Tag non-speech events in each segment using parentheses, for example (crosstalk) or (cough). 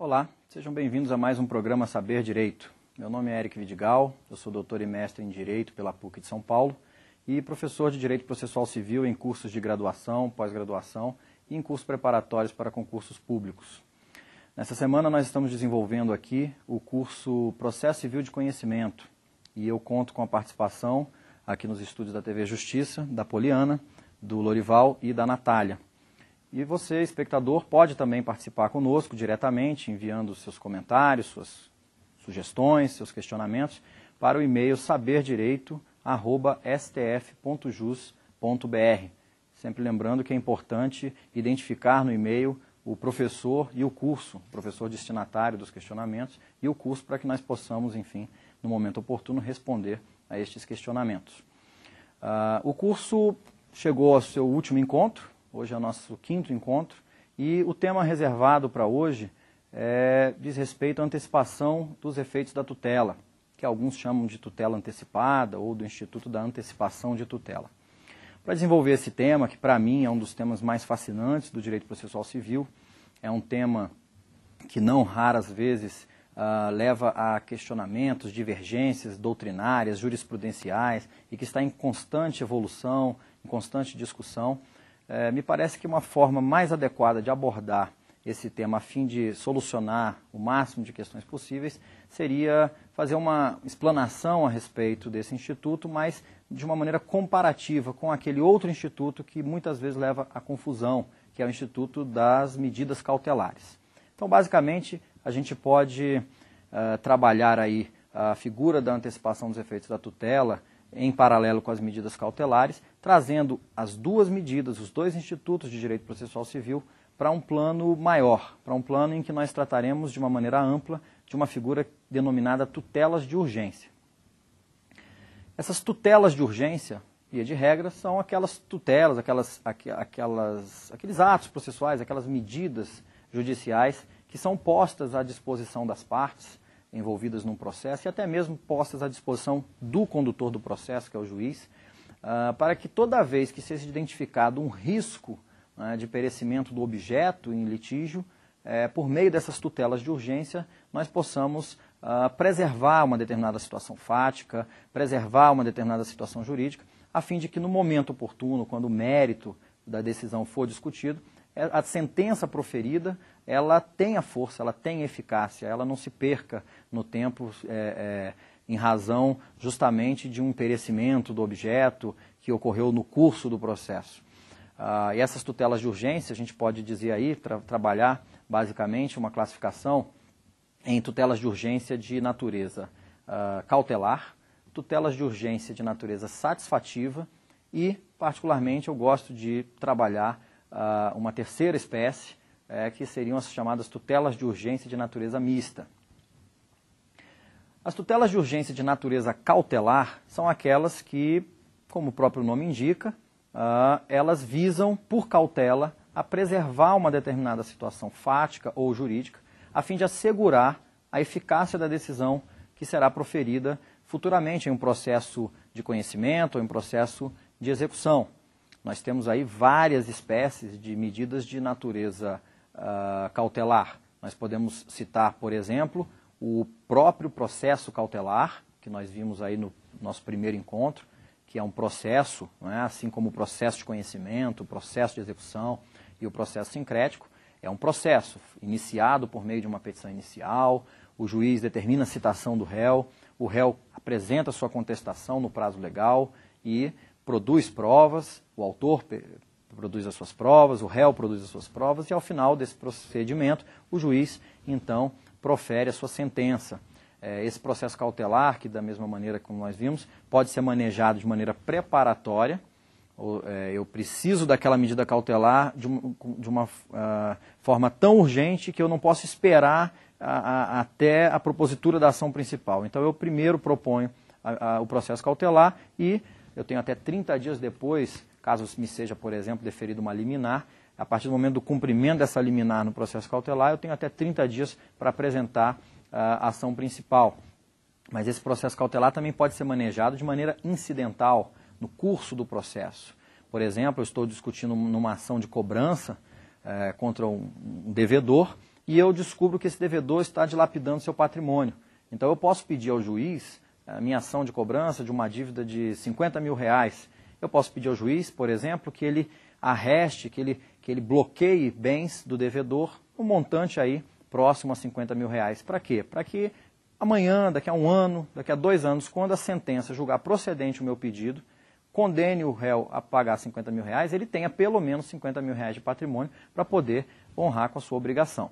Olá, sejam bem-vindos a mais um programa Saber Direito. Meu nome é Eric Vidigal, eu sou doutor e mestre em Direito pela PUC de São Paulo e professor de Direito Processual Civil em cursos de graduação, pós-graduação e em cursos preparatórios para concursos públicos. Nessa semana nós estamos desenvolvendo aqui o curso Processo Civil de Conhecimento e eu conto com a participação aqui nos estúdios da TV Justiça, da Poliana, do Lorival e da Natália. E você, espectador, pode também participar conosco diretamente, enviando seus comentários, suas sugestões, seus questionamentos para o e-mail saberdireito@stf.jus.br. Sempre lembrando que é importante identificar no e-mail o professor e o curso, o professor destinatário dos questionamentos e o curso para que nós possamos, enfim, no momento oportuno, responder a estes questionamentos. Uh, o curso chegou ao seu último encontro, Hoje é o nosso quinto encontro e o tema reservado para hoje é, diz respeito à antecipação dos efeitos da tutela, que alguns chamam de tutela antecipada ou do Instituto da Antecipação de Tutela. Para desenvolver esse tema, que para mim é um dos temas mais fascinantes do direito processual civil, é um tema que não raras vezes uh, leva a questionamentos, divergências doutrinárias, jurisprudenciais e que está em constante evolução, em constante discussão. É, me parece que uma forma mais adequada de abordar esse tema a fim de solucionar o máximo de questões possíveis seria fazer uma explanação a respeito desse instituto, mas de uma maneira comparativa com aquele outro instituto que muitas vezes leva à confusão, que é o Instituto das Medidas Cautelares. Então, basicamente, a gente pode uh, trabalhar aí a figura da antecipação dos efeitos da tutela em paralelo com as medidas cautelares, trazendo as duas medidas, os dois institutos de direito processual civil, para um plano maior, para um plano em que nós trataremos de uma maneira ampla de uma figura denominada tutelas de urgência. Essas tutelas de urgência, via de regra, são aquelas tutelas, aquelas, aquelas, aqueles atos processuais, aquelas medidas judiciais que são postas à disposição das partes envolvidas num processo e até mesmo postas à disposição do condutor do processo, que é o juiz, ah, para que toda vez que seja identificado um risco né, de perecimento do objeto em litígio, eh, por meio dessas tutelas de urgência, nós possamos ah, preservar uma determinada situação fática, preservar uma determinada situação jurídica, a fim de que no momento oportuno, quando o mérito da decisão for discutido, eh, a sentença proferida ela tenha força, ela tenha eficácia, ela não se perca no tempo é, é, em razão justamente de um perecimento do objeto que ocorreu no curso do processo. Ah, e essas tutelas de urgência, a gente pode dizer aí, tra trabalhar basicamente uma classificação em tutelas de urgência de natureza ah, cautelar, tutelas de urgência de natureza satisfativa e, particularmente, eu gosto de trabalhar ah, uma terceira espécie, é, que seriam as chamadas tutelas de urgência de natureza mista. As tutelas de urgência de natureza cautelar são aquelas que, como o próprio nome indica, uh, elas visam, por cautela, a preservar uma determinada situação fática ou jurídica, a fim de assegurar a eficácia da decisão que será proferida futuramente em um processo de conhecimento ou em um processo de execução. Nós temos aí várias espécies de medidas de natureza uh, cautelar. Nós podemos citar, por exemplo, o próprio processo cautelar, que nós vimos aí no nosso primeiro encontro, que é um processo, né, assim como o processo de conhecimento, o processo de execução e o processo sincrético, é um processo iniciado por meio de uma petição inicial, o juiz determina a citação do réu, o réu apresenta sua contestação no prazo legal e produz provas, o autor produz as suas provas, o réu produz as suas provas e ao final desse procedimento o juiz então profere a sua sentença. É, esse processo cautelar, que da mesma maneira como nós vimos, pode ser manejado de maneira preparatória, é, eu preciso daquela medida cautelar de, uma, de uma uh, forma tão urgente que eu não posso esperar a, a, até a propositura da ação principal. Então, eu primeiro proponho a, o processo cautelar e eu tenho até 30 dias depois caso me seja, por exemplo, deferida uma liminar, a partir do momento do cumprimento dessa liminar no processo cautelar, eu tenho até 30 dias para apresentar ah, a ação principal. Mas esse processo cautelar também pode ser manejado de maneira incidental no curso do processo. Por exemplo, eu estou discutindo numa ação de cobrança é, contra um, um devedor e eu descubro que esse devedor está dilapidando seu patrimônio. Então eu posso pedir ao juiz a eh, minha ação de cobrança de uma dívida de 50 mil reais eu posso pedir ao juiz, por exemplo, que ele arreste, que ele, que ele bloqueie bens do devedor, um montante aí próximo a 50 mil reais. Para quê? Para que amanhã, daqui a um ano, daqui a dois anos, quando a sentença julgar procedente o meu pedido, condene o réu a pagar 50 mil reais, ele tenha pelo menos 50 mil reais de patrimônio para poder honrar com a sua obrigação.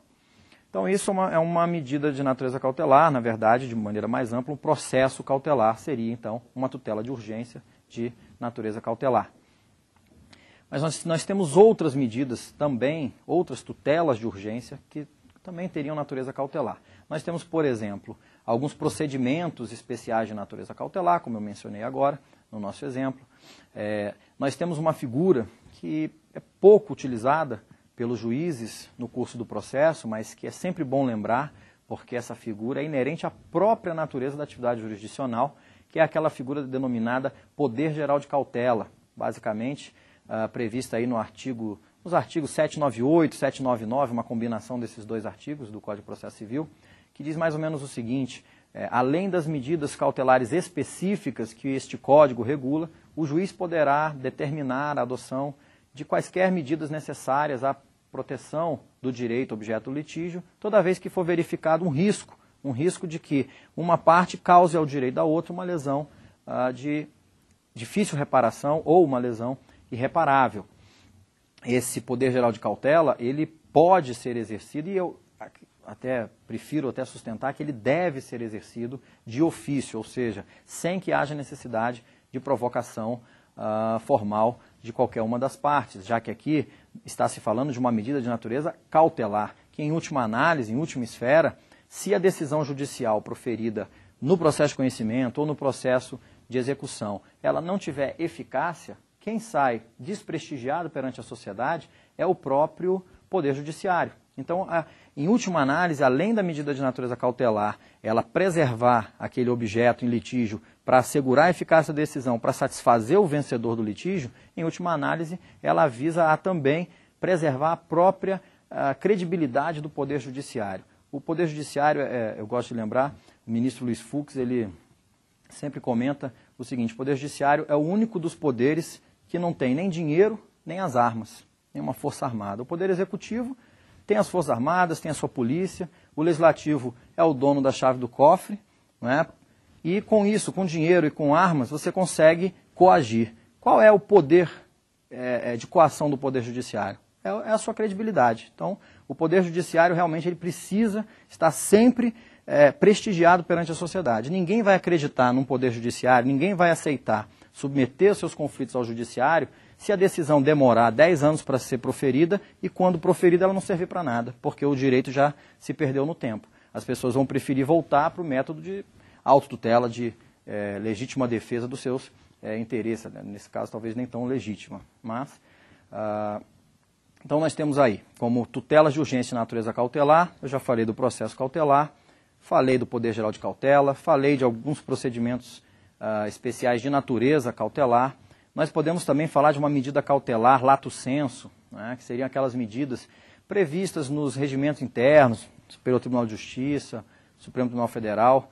Então, isso é uma, é uma, medida de natureza cautelar, na verdade, de maneira mais ampla, um processo cautelar seria, então, uma tutela de urgência de natureza cautelar. Mas nós, nós temos outras medidas também, outras tutelas de urgência que também teriam natureza cautelar. Nós temos, por exemplo, alguns procedimentos especiais de natureza cautelar, como eu mencionei agora no nosso exemplo. É, nós temos uma figura que é pouco utilizada pelos juízes no curso do processo, mas que é sempre bom lembrar, porque essa figura é inerente à própria natureza da atividade jurisdicional que é aquela figura denominada poder geral de cautela, basicamente uh, prevista aí no artigo, nos artigos 798, 799, uma combinação desses dois artigos do Código de Processo Civil, que diz mais ou menos o seguinte, é, além das medidas cautelares específicas que este código regula, o juiz poderá determinar a adoção de quaisquer medidas necessárias à proteção do direito objeto do litígio, toda vez que for verificado um risco um risco de que uma parte cause ao direito da outra uma lesão ah, de difícil reparação ou uma lesão irreparável. Esse poder geral de cautela, ele pode ser exercido, e eu até prefiro até sustentar que ele deve ser exercido de ofício, ou seja, sem que haja necessidade de provocação ah, formal de qualquer uma das partes, já que aqui está se falando de uma medida de natureza cautelar, que em última análise, em última esfera, se a decisão judicial proferida no processo de conhecimento ou no processo de execução ela não tiver eficácia, quem sai desprestigiado perante a sociedade é o próprio Poder Judiciário. Então, a, em última análise, além da medida de natureza cautelar, ela preservar aquele objeto em litígio para assegurar a eficácia da decisão, para satisfazer o vencedor do litígio, em última análise, ela visa a também preservar a própria a ah, credibilidade do Poder Judiciário. O Poder Judiciário, é, é, eu gosto de lembrar, o ministro Luiz Fux, ele sempre comenta o seguinte: o Poder Judiciário é o único dos poderes que não tem nem dinheiro, nem as armas, nem uma força armada. O Poder Executivo tem as Forças Armadas, tem a sua polícia, o Legislativo é o dono da chave do cofre, né? e com isso, com dinheiro e com armas, você consegue coagir. Qual é o poder é, é de coação do Poder Judiciário? É, é a sua credibilidade. Então, o Poder Judiciário realmente ele precisa estar sempre é, prestigiado perante a sociedade. Ninguém vai acreditar num Poder Judiciário, ninguém vai aceitar submeter seus conflitos ao Judiciário se a decisão demorar 10 anos para ser proferida e quando proferida ela não servir para nada, porque o direito já se perdeu no tempo. As pessoas vão preferir voltar para o método de autotutela, de é, legítima defesa dos seus é, interesses. Né? Nesse caso, talvez nem tão legítima, mas... Ah, então nós temos aí, como tutela de urgência e natureza cautelar, eu já falei do processo cautelar, falei do poder geral de cautela, falei de alguns procedimentos uh, especiais de natureza cautelar. Nós podemos também falar de uma medida cautelar, lato senso, né, que seriam aquelas medidas previstas nos regimentos internos, Superior Tribunal de Justiça, Supremo Tribunal Federal.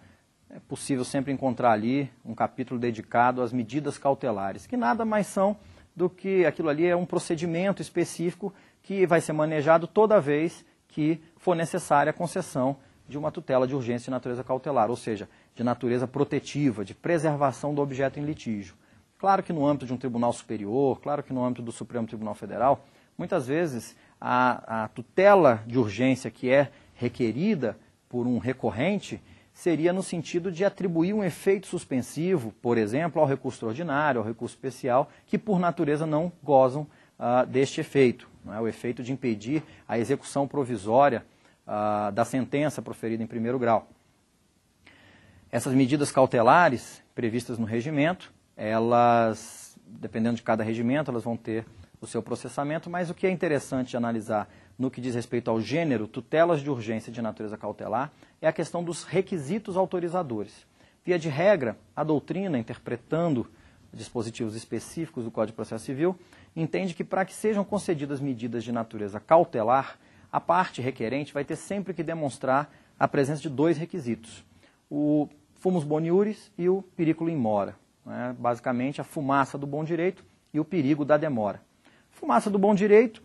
É possível sempre encontrar ali um capítulo dedicado às medidas cautelares, que nada mais são do que aquilo ali é um procedimento específico que vai ser manejado toda vez que for necessária a concessão de uma tutela de urgência de natureza cautelar, ou seja, de natureza protetiva, de preservação do objeto em litígio. Claro que no âmbito de um tribunal superior, claro que no âmbito do Supremo Tribunal Federal, muitas vezes a, a tutela de urgência que é requerida por um recorrente seria no sentido de atribuir um efeito suspensivo, por exemplo, ao recurso ordinário, ao recurso especial, que por natureza não gozam ah, deste efeito. É? O efeito de impedir a execução provisória ah, da sentença proferida em primeiro grau. Essas medidas cautelares previstas no regimento, elas, dependendo de cada regimento, elas vão ter o seu processamento, mas o que é interessante analisar no que diz respeito ao gênero, tutelas de urgência de natureza cautelar, é a questão dos requisitos autorizadores. Via de regra, a doutrina, interpretando dispositivos específicos do Código de Processo Civil, entende que para que sejam concedidas medidas de natureza cautelar, a parte requerente vai ter sempre que demonstrar a presença de dois requisitos: o fumus boniuris e o periculo in mora. Né? Basicamente, a fumaça do bom direito e o perigo da demora. Fumaça do bom direito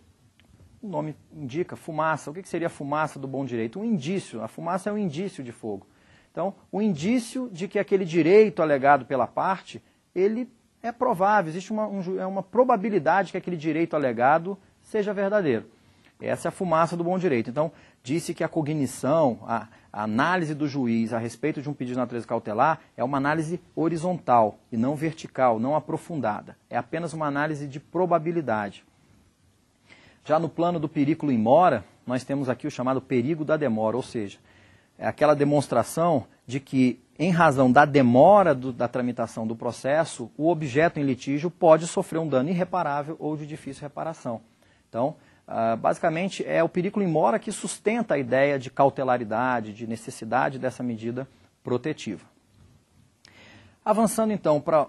o nome indica, fumaça. O que seria a fumaça do bom direito? Um indício. A fumaça é um indício de fogo. Então, o um indício de que aquele direito alegado pela parte, ele é provável, existe uma, um, é uma probabilidade que aquele direito alegado seja verdadeiro. Essa é a fumaça do bom direito. Então, disse que a cognição, a, a análise do juiz a respeito de um pedido de natureza cautelar é uma análise horizontal e não vertical, não aprofundada. É apenas uma análise de probabilidade. Já no plano do perículo em mora, nós temos aqui o chamado perigo da demora, ou seja, é aquela demonstração de que, em razão da demora do, da tramitação do processo, o objeto em litígio pode sofrer um dano irreparável ou de difícil reparação. Então, ah, basicamente, é o perículo em mora que sustenta a ideia de cautelaridade, de necessidade dessa medida protetiva. Avançando então para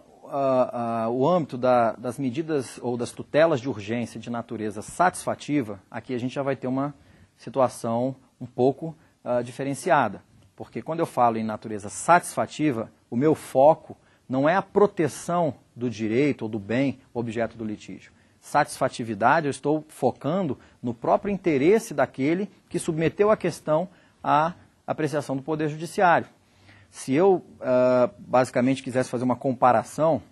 o âmbito da, das medidas ou das tutelas de urgência de natureza satisfativa, aqui a gente já vai ter uma situação um pouco uh, diferenciada. Porque quando eu falo em natureza satisfativa, o meu foco não é a proteção do direito ou do bem objeto do litígio. Satisfatividade, eu estou focando no próprio interesse daquele que submeteu a questão à apreciação do Poder Judiciário. Se eu uh, basicamente quisesse fazer uma comparação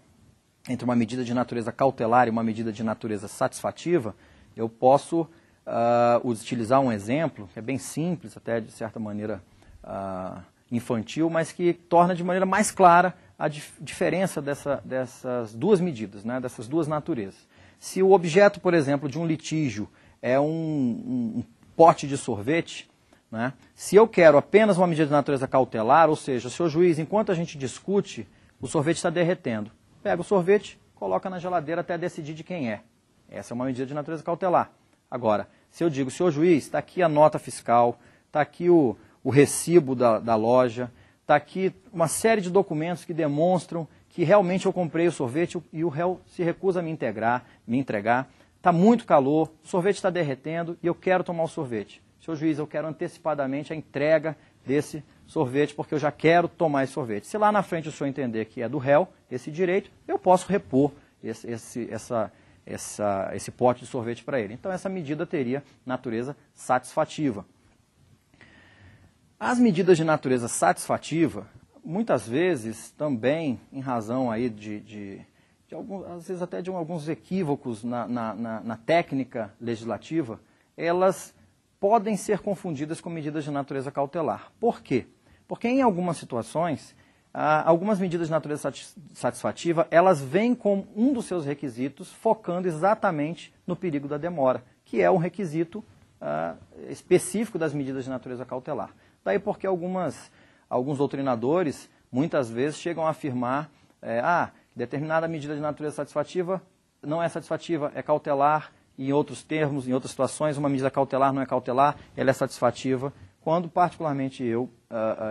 entre uma medida de natureza cautelar e uma medida de natureza satisfativa, eu posso uh, utilizar um exemplo que é bem simples, até de certa maneira uh, infantil, mas que torna de maneira mais clara a dif diferença dessa, dessas duas medidas, né, dessas duas naturezas. Se o objeto, por exemplo, de um litígio é um, um, um pote de sorvete, né? Se eu quero apenas uma medida de natureza cautelar, ou seja, se juiz, enquanto a gente discute, o sorvete está derretendo. Pega o sorvete, coloca na geladeira até decidir de quem é. Essa é uma medida de natureza cautelar. Agora, se eu digo, senhor juiz, está aqui a nota fiscal, está aqui o, o recibo da, da loja, está aqui uma série de documentos que demonstram que realmente eu comprei o sorvete e o réu se recusa a me integrar, me entregar. Está muito calor, o sorvete está derretendo e eu quero tomar o sorvete. Seu juiz, eu quero antecipadamente a entrega desse sorvete, porque eu já quero tomar esse sorvete. Se lá na frente o senhor entender que é do réu esse direito, eu posso repor esse, esse essa, essa, esse pote de sorvete para ele. Então, essa medida teria natureza satisfativa. As medidas de natureza satisfativa, muitas vezes também em razão aí de, de, de alguns, às vezes até de alguns equívocos na, na, na, na técnica legislativa, elas podem ser confundidas com medidas de natureza cautelar. Por quê? Porque em algumas situações, ah, algumas medidas de natureza satisfativa, elas vêm como um dos seus requisitos focando exatamente no perigo da demora, que é um requisito ah, específico das medidas de natureza cautelar. Daí porque algumas, alguns doutrinadores muitas vezes chegam a afirmar eh, ah, determinada medida de natureza satisfativa não é satisfativa, é cautelar, em outros termos, em outras situações, uma medida cautelar não é cautelar, ela é satisfativa, quando particularmente eu uh,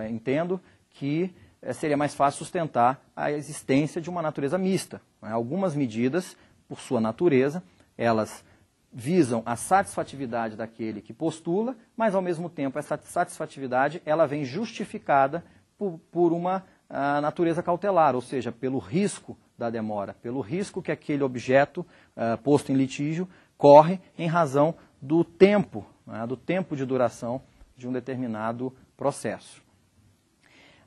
uh, entendo que uh, seria mais fácil sustentar a existência de uma natureza mista. Né? Algumas medidas, por sua natureza, elas visam a satisfatividade daquele que postula, mas ao mesmo tempo essa satisfatividade ela vem justificada por, por uma ah, natureza cautelar, ou seja, pelo risco da demora, pelo risco que aquele objeto uh, posto em litígio corre em razão do tempo, né, do tempo de duração de um determinado processo.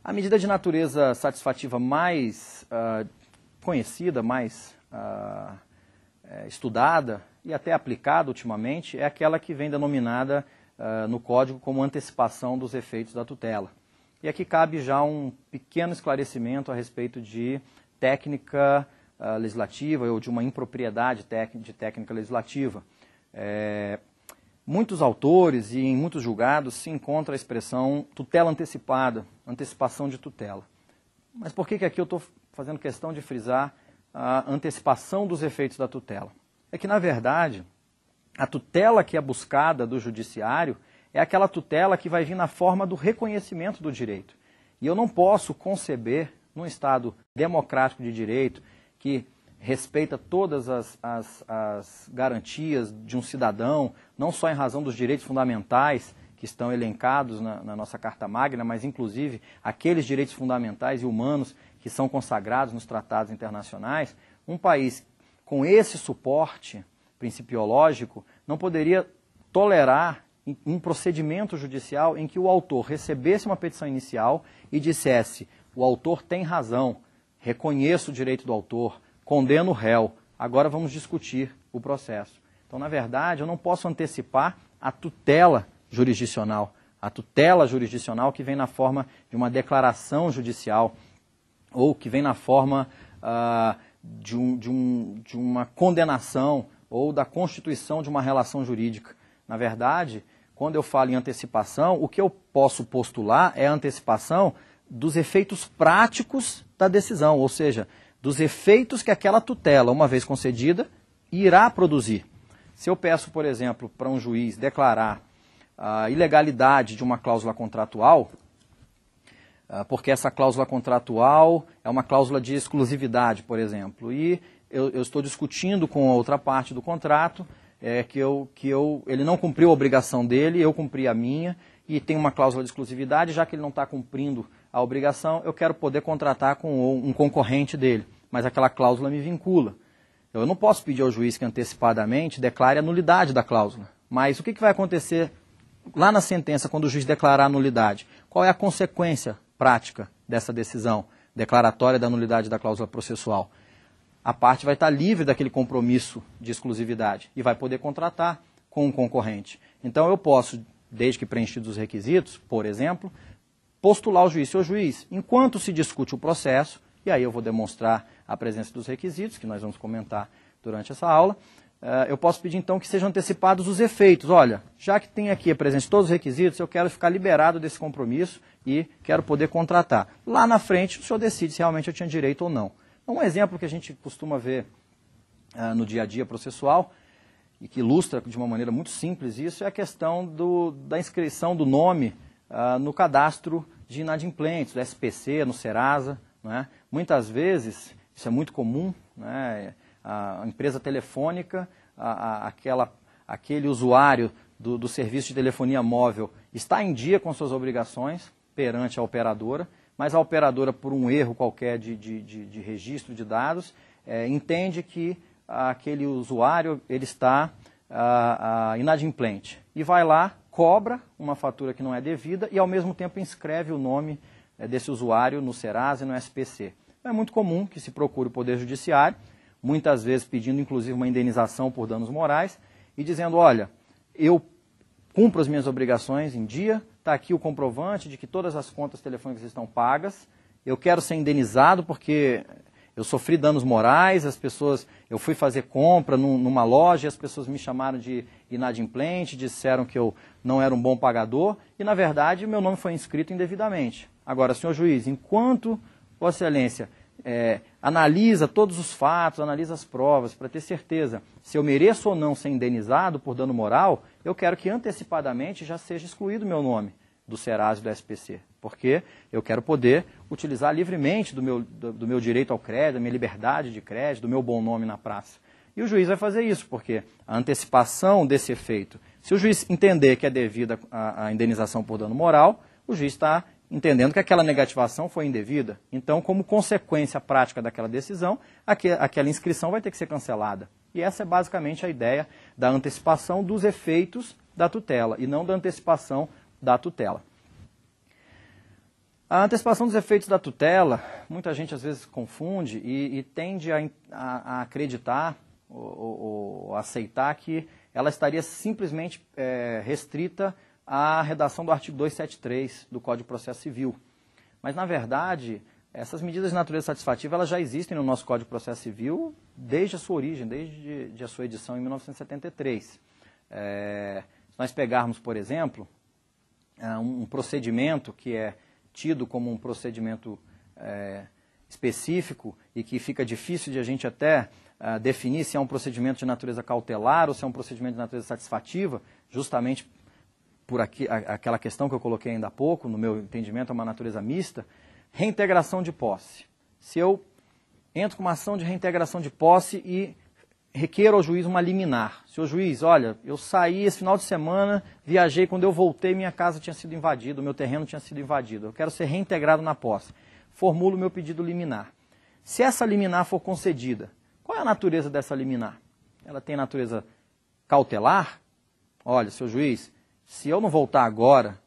A medida de natureza satisfativa mais uh, conhecida, mais uh, estudada e até aplicada ultimamente é aquela que vem denominada uh, no código como antecipação dos efeitos da tutela. E aqui cabe já um pequeno esclarecimento a respeito de técnica ah, legislativa ou de uma impropriedade de técnica legislativa. É, muitos autores e em muitos julgados se encontra a expressão tutela antecipada, antecipação de tutela. Mas por que, que aqui eu estou fazendo questão de frisar a antecipação dos efeitos da tutela? É que, na verdade, a tutela que é buscada do judiciário é aquela tutela que vai vir na forma do reconhecimento do direito. E eu não posso conceber, num Estado democrático de direito, que respeita todas as, as, as, garantias de um cidadão, não só em razão dos direitos fundamentais que estão elencados na, na nossa Carta Magna, mas inclusive aqueles direitos fundamentais e humanos que são consagrados nos tratados internacionais, um país com esse suporte principiológico não poderia tolerar um procedimento judicial em que o autor recebesse uma petição inicial e dissesse: o autor tem razão, reconheço o direito do autor, condeno o réu, agora vamos discutir o processo. Então, na verdade, eu não posso antecipar a tutela jurisdicional. A tutela jurisdicional que vem na forma de uma declaração judicial ou que vem na forma ah, de, um, de, um, de uma condenação ou da constituição de uma relação jurídica. Na verdade, quando eu falo em antecipação, o que eu posso postular é a antecipação dos efeitos práticos da decisão, ou seja, dos efeitos que aquela tutela, uma vez concedida, irá produzir. Se eu peço, por exemplo, para um juiz declarar a ilegalidade de uma cláusula contratual, ah, porque essa cláusula contratual é uma cláusula de exclusividade, por exemplo, e eu, eu estou discutindo com a outra parte do contrato é, que, eu, que eu, ele não cumpriu a obrigação dele, eu cumpri a minha, e tem uma cláusula de exclusividade, já que ele não está cumprindo a obrigação, eu quero poder contratar com um concorrente dele, mas aquela cláusula me vincula. Eu não posso pedir ao juiz que antecipadamente declare a nulidade da cláusula. Mas o que, vai acontecer lá na sentença quando o juiz declarar a nulidade? Qual é a consequência prática dessa decisão declaratória da nulidade da cláusula processual? A parte vai estar livre daquele compromisso de exclusividade e vai poder contratar com o um concorrente. Então eu posso, desde que preenchidos os requisitos, por exemplo, postular ao juiz, seu juiz, enquanto se discute o processo, e aí eu vou demonstrar a presença dos requisitos, que nós vamos comentar durante essa aula, eh, eu posso pedir então que sejam antecipados os efeitos. Olha, já que tem aqui a presença de todos os requisitos, eu quero ficar liberado desse compromisso e quero poder contratar. Lá na frente, o senhor decide se realmente eu tinha direito ou não. Um exemplo que a gente costuma ver eh, no dia a dia processual, e que ilustra de uma maneira muito simples isso, é a questão do, da inscrição do nome ah, no cadastro de inadimplentes, do SPC, no Serasa. Né? Muitas vezes, isso é muito comum, né? a empresa telefônica, a, a, aquela, aquele usuário do, do serviço de telefonia móvel está em dia com suas obrigações perante a operadora, mas a operadora, por um erro qualquer de, de, de, de registro de dados, é, entende que aquele usuário ele está ah, ah, inadimplente e vai lá cobra uma fatura que não é devida e, ao mesmo tempo, inscreve o nome eh, desse usuário no Serasa e no SPC. Então, é muito comum que se procure o Poder Judiciário, muitas vezes pedindo, inclusive, uma indenização por danos morais e dizendo, olha, eu cumpro as minhas obrigações em dia, está aqui o comprovante de que todas as contas telefônicas estão pagas, eu quero ser indenizado porque eu sofri danos morais, as pessoas, eu fui fazer compra num, numa loja, as pessoas me chamaram de inadimplente, disseram que eu não era um bom pagador e, na verdade, meu nome foi inscrito indevidamente. Agora, senhor juiz, enquanto Vossa Excelência é, analisa todos os fatos, analisa as provas, para ter certeza se eu mereço ou não ser indenizado por dano moral, eu quero que antecipadamente já seja excluído meu nome do Serasa e do SPC, porque eu quero poder utilizar livremente do meu, do, do meu direito ao crédito, da minha liberdade de crédito, do meu bom nome na praça. E o juiz vai fazer isso, porque a antecipação desse efeito se o juiz entender que é devida a, indenização por dano moral, o juiz está entendendo que aquela negativação foi indevida. Então, como consequência prática daquela decisão, aquela inscrição vai ter que ser cancelada. E essa é basicamente a ideia da antecipação dos efeitos da tutela e não da antecipação da tutela. A antecipação dos efeitos da tutela, muita gente às vezes confunde e, e tende a, a, a acreditar ou, ou, ou aceitar que ela estaria simplesmente é, restrita à redação do artigo 273 do Código de Processo Civil. Mas, na verdade, essas medidas de natureza satisfativa elas já existem no nosso Código de Processo Civil desde a sua origem, desde de a sua edição em 1973. É, se nós pegarmos, por exemplo, é, um procedimento que é tido como um procedimento é, específico e que fica difícil de a gente até ah, definir se é um procedimento de natureza cautelar ou se é um procedimento de natureza satisfativa, justamente por aqui, a, aquela questão que eu coloquei ainda há pouco, no meu entendimento é uma natureza mista, reintegração de posse. Se eu entro com uma ação de reintegração de posse e requer ao juiz uma liminar. Senhor juiz, olha, eu saí esse final de semana, viajei, quando eu voltei minha casa tinha sido invadida, meu terreno tinha sido invadido, eu quero ser reintegrado na posse. Formulo meu pedido liminar. Se essa liminar for concedida qual é a natureza dessa liminar? Ela tem natureza cautelar? Olha, seu juiz, se eu não voltar agora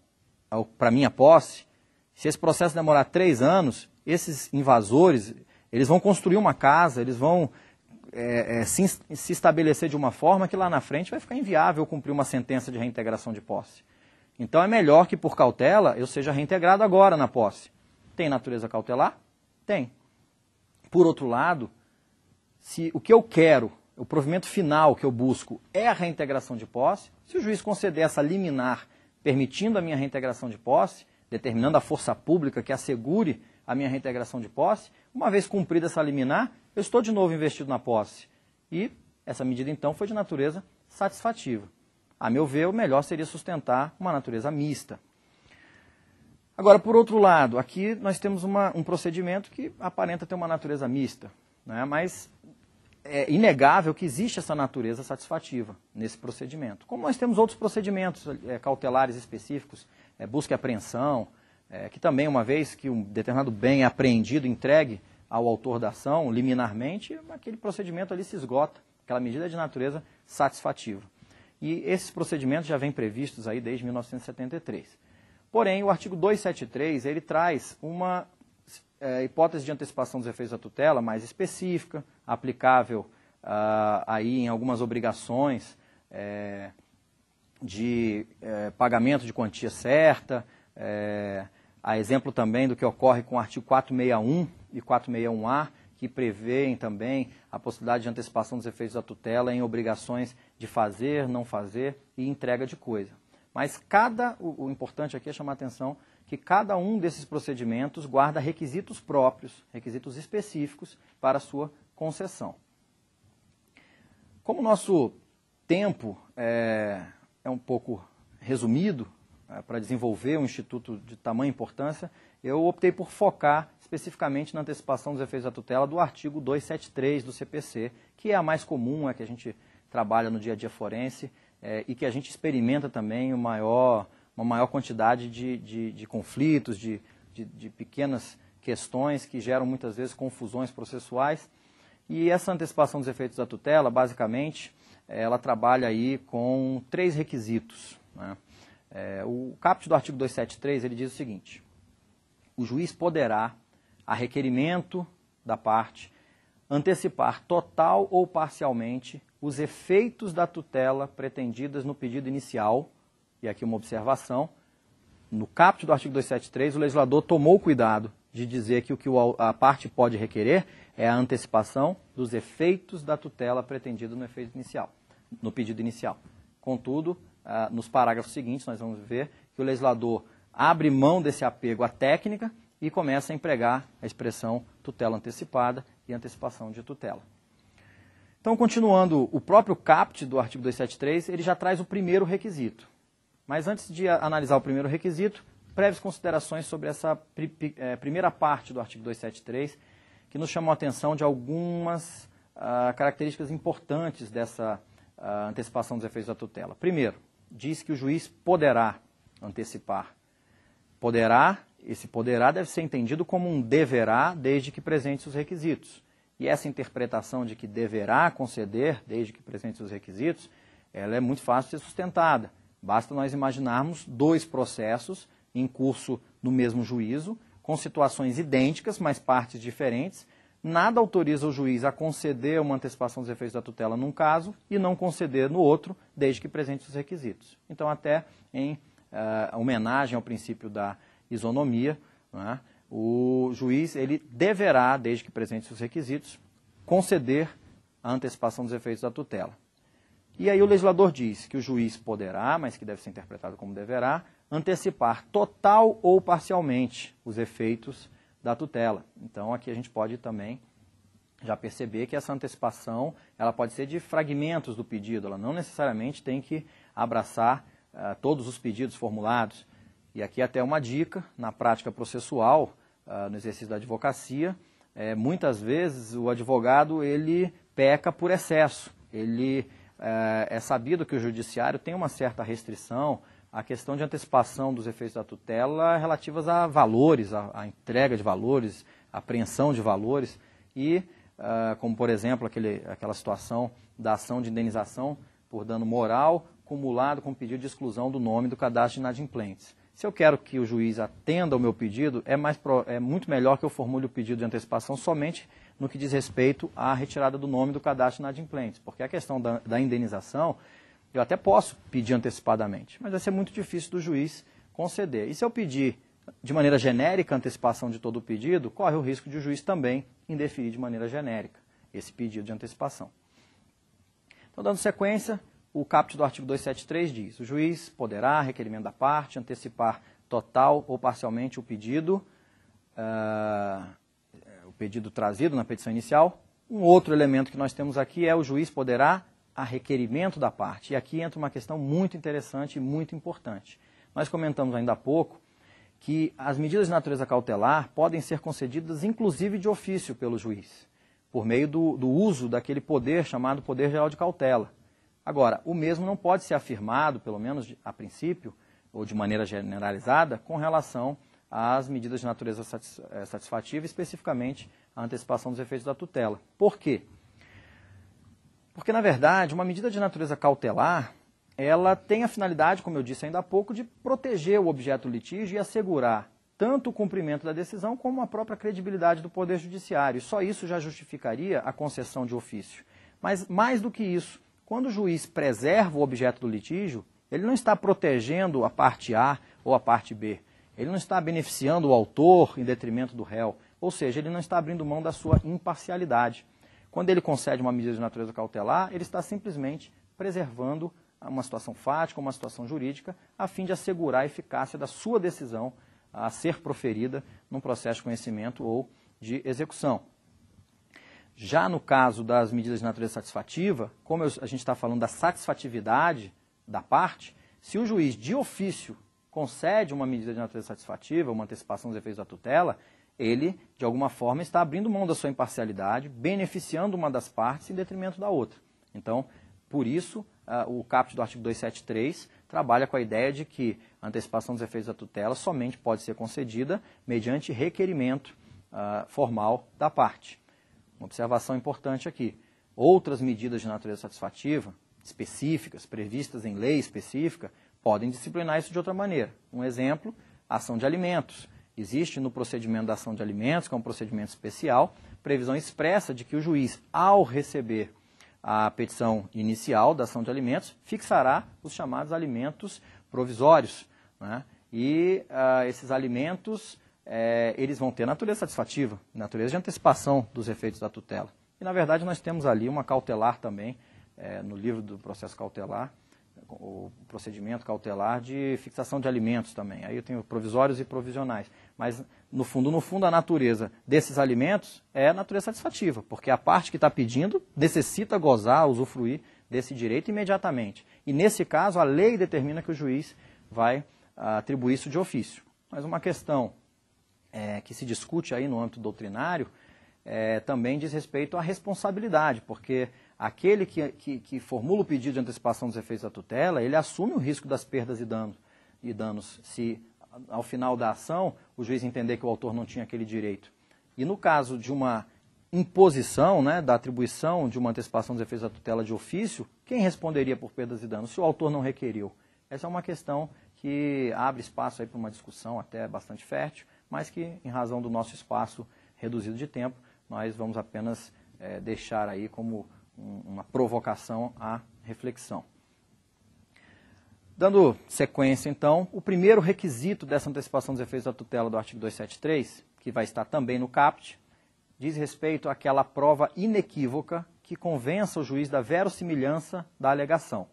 para minha posse, se esse processo demorar três anos, esses invasores, eles vão construir uma casa, eles vão é, é, se, se, estabelecer de uma forma que lá na frente vai ficar inviável cumprir uma sentença de reintegração de posse. Então é melhor que por cautela eu seja reintegrado agora na posse. Tem natureza cautelar? Tem. Por outro lado, se o que eu quero, o provimento final que eu busco é a reintegração de posse, se o juiz conceder essa liminar permitindo a minha reintegração de posse, determinando a força pública que assegure a minha reintegração de posse, uma vez cumprida essa liminar, eu estou de novo investido na posse. E essa medida, então, foi de natureza satisfativa. A meu ver, o melhor seria sustentar uma natureza mista. Agora, por outro lado, aqui nós temos uma, um procedimento que aparenta ter uma natureza mista, né? mas é inegável que existe essa natureza satisfativa nesse procedimento. Como nós temos outros procedimentos é, cautelares específicos, é, busca e apreensão, é, que também, uma vez que um determinado bem é apreendido, entregue ao autor da ação, liminarmente, aquele procedimento ali se esgota, aquela medida de natureza satisfativa. E esses procedimentos já vêm previstos aí desde 1973. Porém, o artigo 273, ele traz uma é, hipótese de antecipação dos efeitos da tutela mais específica, aplicável ah, aí em algumas obrigações é, de é, pagamento de quantia certa, é, a exemplo também do que ocorre com o artigo 461 e 461A, que prevêem também a possibilidade de antecipação dos efeitos da tutela em obrigações de fazer, não fazer e entrega de coisa. Mas cada, o, o importante aqui é chamar a atenção que cada um desses procedimentos guarda requisitos próprios, requisitos específicos para sua concessão. Como o nosso tempo é, é um pouco resumido é, para desenvolver um instituto de tamanha importância, eu optei por focar especificamente na antecipação dos efeitos da tutela do artigo 273 do CPC, que é a mais comum, é que a gente trabalha no dia a dia forense é, e que a gente experimenta também o maior uma maior quantidade de, de, de conflitos, de, de, de pequenas questões que geram muitas vezes confusões processuais. E essa antecipação dos efeitos da tutela, basicamente, ela trabalha aí com três requisitos. Né? É, o caput do artigo 273 ele diz o seguinte: o juiz poderá, a requerimento da parte, antecipar total ou parcialmente os efeitos da tutela pretendidas no pedido inicial, e aqui uma observação, no caput do artigo 273, o legislador tomou cuidado de dizer que o que a parte pode requerer é a antecipação dos efeitos da tutela pretendida no efeito inicial, no pedido inicial. Contudo, ah, nos parágrafos seguintes, nós vamos ver que o legislador abre mão desse apego à técnica e começa a empregar a expressão tutela antecipada e antecipação de tutela. Então, continuando, o próprio CAPT do artigo 273, ele já traz o primeiro requisito, mas antes de analisar o primeiro requisito, breves considerações sobre essa é, primeira parte do artigo 273, que nos chamou a atenção de algumas ah, características importantes dessa ah, antecipação dos efeitos da tutela. Primeiro, diz que o juiz poderá antecipar. Poderá, esse poderá deve ser entendido como um deverá, desde que presente os requisitos. E essa interpretação de que deverá conceder, desde que presente os requisitos, ela é muito fácil de ser sustentada. Basta nós imaginarmos dois processos em curso no mesmo juízo, com situações idênticas, mas partes diferentes. Nada autoriza o juiz a conceder uma antecipação dos efeitos da tutela num caso e não conceder no outro, desde que presente os requisitos. Então, até em uh, homenagem ao princípio da isonomia, né, o juiz ele deverá, desde que presente os requisitos, conceder a antecipação dos efeitos da tutela. E aí o legislador diz que o juiz poderá, mas que deve ser interpretado como deverá, antecipar total ou parcialmente os efeitos da tutela. Então aqui a gente pode também já perceber que essa antecipação ela pode ser de fragmentos do pedido, ela não necessariamente tem que abraçar uh, todos os pedidos formulados. E aqui até uma dica, na prática processual, uh, no exercício da advocacia, é, muitas vezes o advogado ele peca por excesso, ele eh, é sabido que o judiciário tem uma certa restrição à questão de antecipação dos efeitos da tutela é relativas a valores, à entrega de valores, apreensão de valores e, eh, como por exemplo, aquele, aquela situação da ação de indenização por dano moral cumulado com pedido de exclusão do nome do cadastro de inadimplentes. Se eu quero que o juiz atenda o meu pedido, é, mais, é muito melhor que eu formule o pedido de antecipação somente no que diz respeito à retirada do nome do cadastro inadimplente, porque a questão da, da indenização, eu até posso pedir antecipadamente, mas vai ser muito difícil do juiz conceder. E se eu pedir de maneira genérica antecipação de todo o pedido, corre o risco de o juiz também indeferir de maneira genérica esse pedido de antecipação. Então, dando sequência, o caput do artigo 273 diz: o juiz poderá, requerimento da parte, antecipar total ou parcialmente o pedido uh, pedido trazido na petição inicial. Um outro elemento que nós temos aqui é o juiz poderá, a requerimento da parte. E aqui entra uma questão muito interessante e muito importante. Nós comentamos ainda há pouco que as medidas de natureza cautelar podem ser concedidas inclusive de ofício pelo juiz, por meio do, do uso daquele poder chamado poder geral de cautela. Agora, o mesmo não pode ser afirmado, pelo menos a princípio, ou de maneira generalizada, com relação às medidas de natureza eh, satisfativa, especificamente a antecipação dos efeitos da tutela. Por quê? Porque, na verdade, uma medida de natureza cautelar, ela tem a finalidade, como eu disse ainda há pouco, de proteger o objeto do litígio e assegurar tanto o cumprimento da decisão como a própria credibilidade do Poder Judiciário. E só isso já justificaria a concessão de ofício. Mas, mais do que isso, quando o juiz preserva o objeto do litígio, ele não está protegendo a parte A ou a parte B. Ele não está beneficiando o autor em detrimento do réu, ou seja, ele não está abrindo mão da sua imparcialidade. Quando ele concede uma medida de natureza cautelar, ele está simplesmente preservando uma situação fática, uma situação jurídica, a fim de assegurar a eficácia da sua decisão a ser proferida num processo de conhecimento ou de execução. Já no caso das medidas de natureza satisfativa, como a gente está falando da satisfatividade da parte, se o juiz de ofício concede uma medida de natureza satisfativa, uma antecipação dos efeitos da tutela, ele, de alguma forma, está abrindo mão da sua imparcialidade, beneficiando uma das partes em detrimento da outra. Então, por isso, ah, o caput do artigo 273 trabalha com a ideia de que a antecipação dos efeitos da tutela somente pode ser concedida mediante requerimento ah, formal da parte. Uma observação importante aqui. Outras medidas de natureza satisfativa, específicas, previstas em lei específica, podem disciplinar isso de outra maneira. Um exemplo, ação de alimentos. Existe no procedimento da ação de alimentos, que é um procedimento especial, previsão expressa de que o juiz, ao receber a petição inicial da ação de alimentos, fixará os chamados alimentos provisórios. Né? E uh, esses alimentos, eh, eles vão ter natureza satisfativa, natureza de antecipação dos efeitos da tutela. E, na verdade, nós temos ali uma cautelar também, eh, no livro do processo cautelar, o procedimento cautelar de fixação de alimentos também. Aí eu tenho provisórios e provisionais. Mas, no fundo, no fundo, a natureza desses alimentos é a natureza satisfativa, porque a parte que está pedindo necessita gozar, usufruir desse direito imediatamente. E, nesse caso, a lei determina que o juiz vai ah, atribuir isso de ofício. Mas uma questão é, que se discute aí no âmbito doutrinário é, também diz respeito à responsabilidade, porque aquele que, que, que, formula o pedido de antecipação dos efeitos da tutela, ele assume o risco das perdas e danos, e danos se, ao final da ação, o juiz entender que o autor não tinha aquele direito. E no caso de uma imposição né, da atribuição de uma antecipação dos efeitos da tutela de ofício, quem responderia por perdas e danos se o autor não requeriu? Essa é uma questão que abre espaço aí para uma discussão até bastante fértil, mas que, em razão do nosso espaço reduzido de tempo, nós vamos apenas é, deixar aí como uma provocação à reflexão. Dando sequência, então, o primeiro requisito dessa antecipação dos efeitos da tutela do artigo 273, que vai estar também no CAPT, diz respeito àquela prova inequívoca que convença o juiz da verossimilhança da alegação.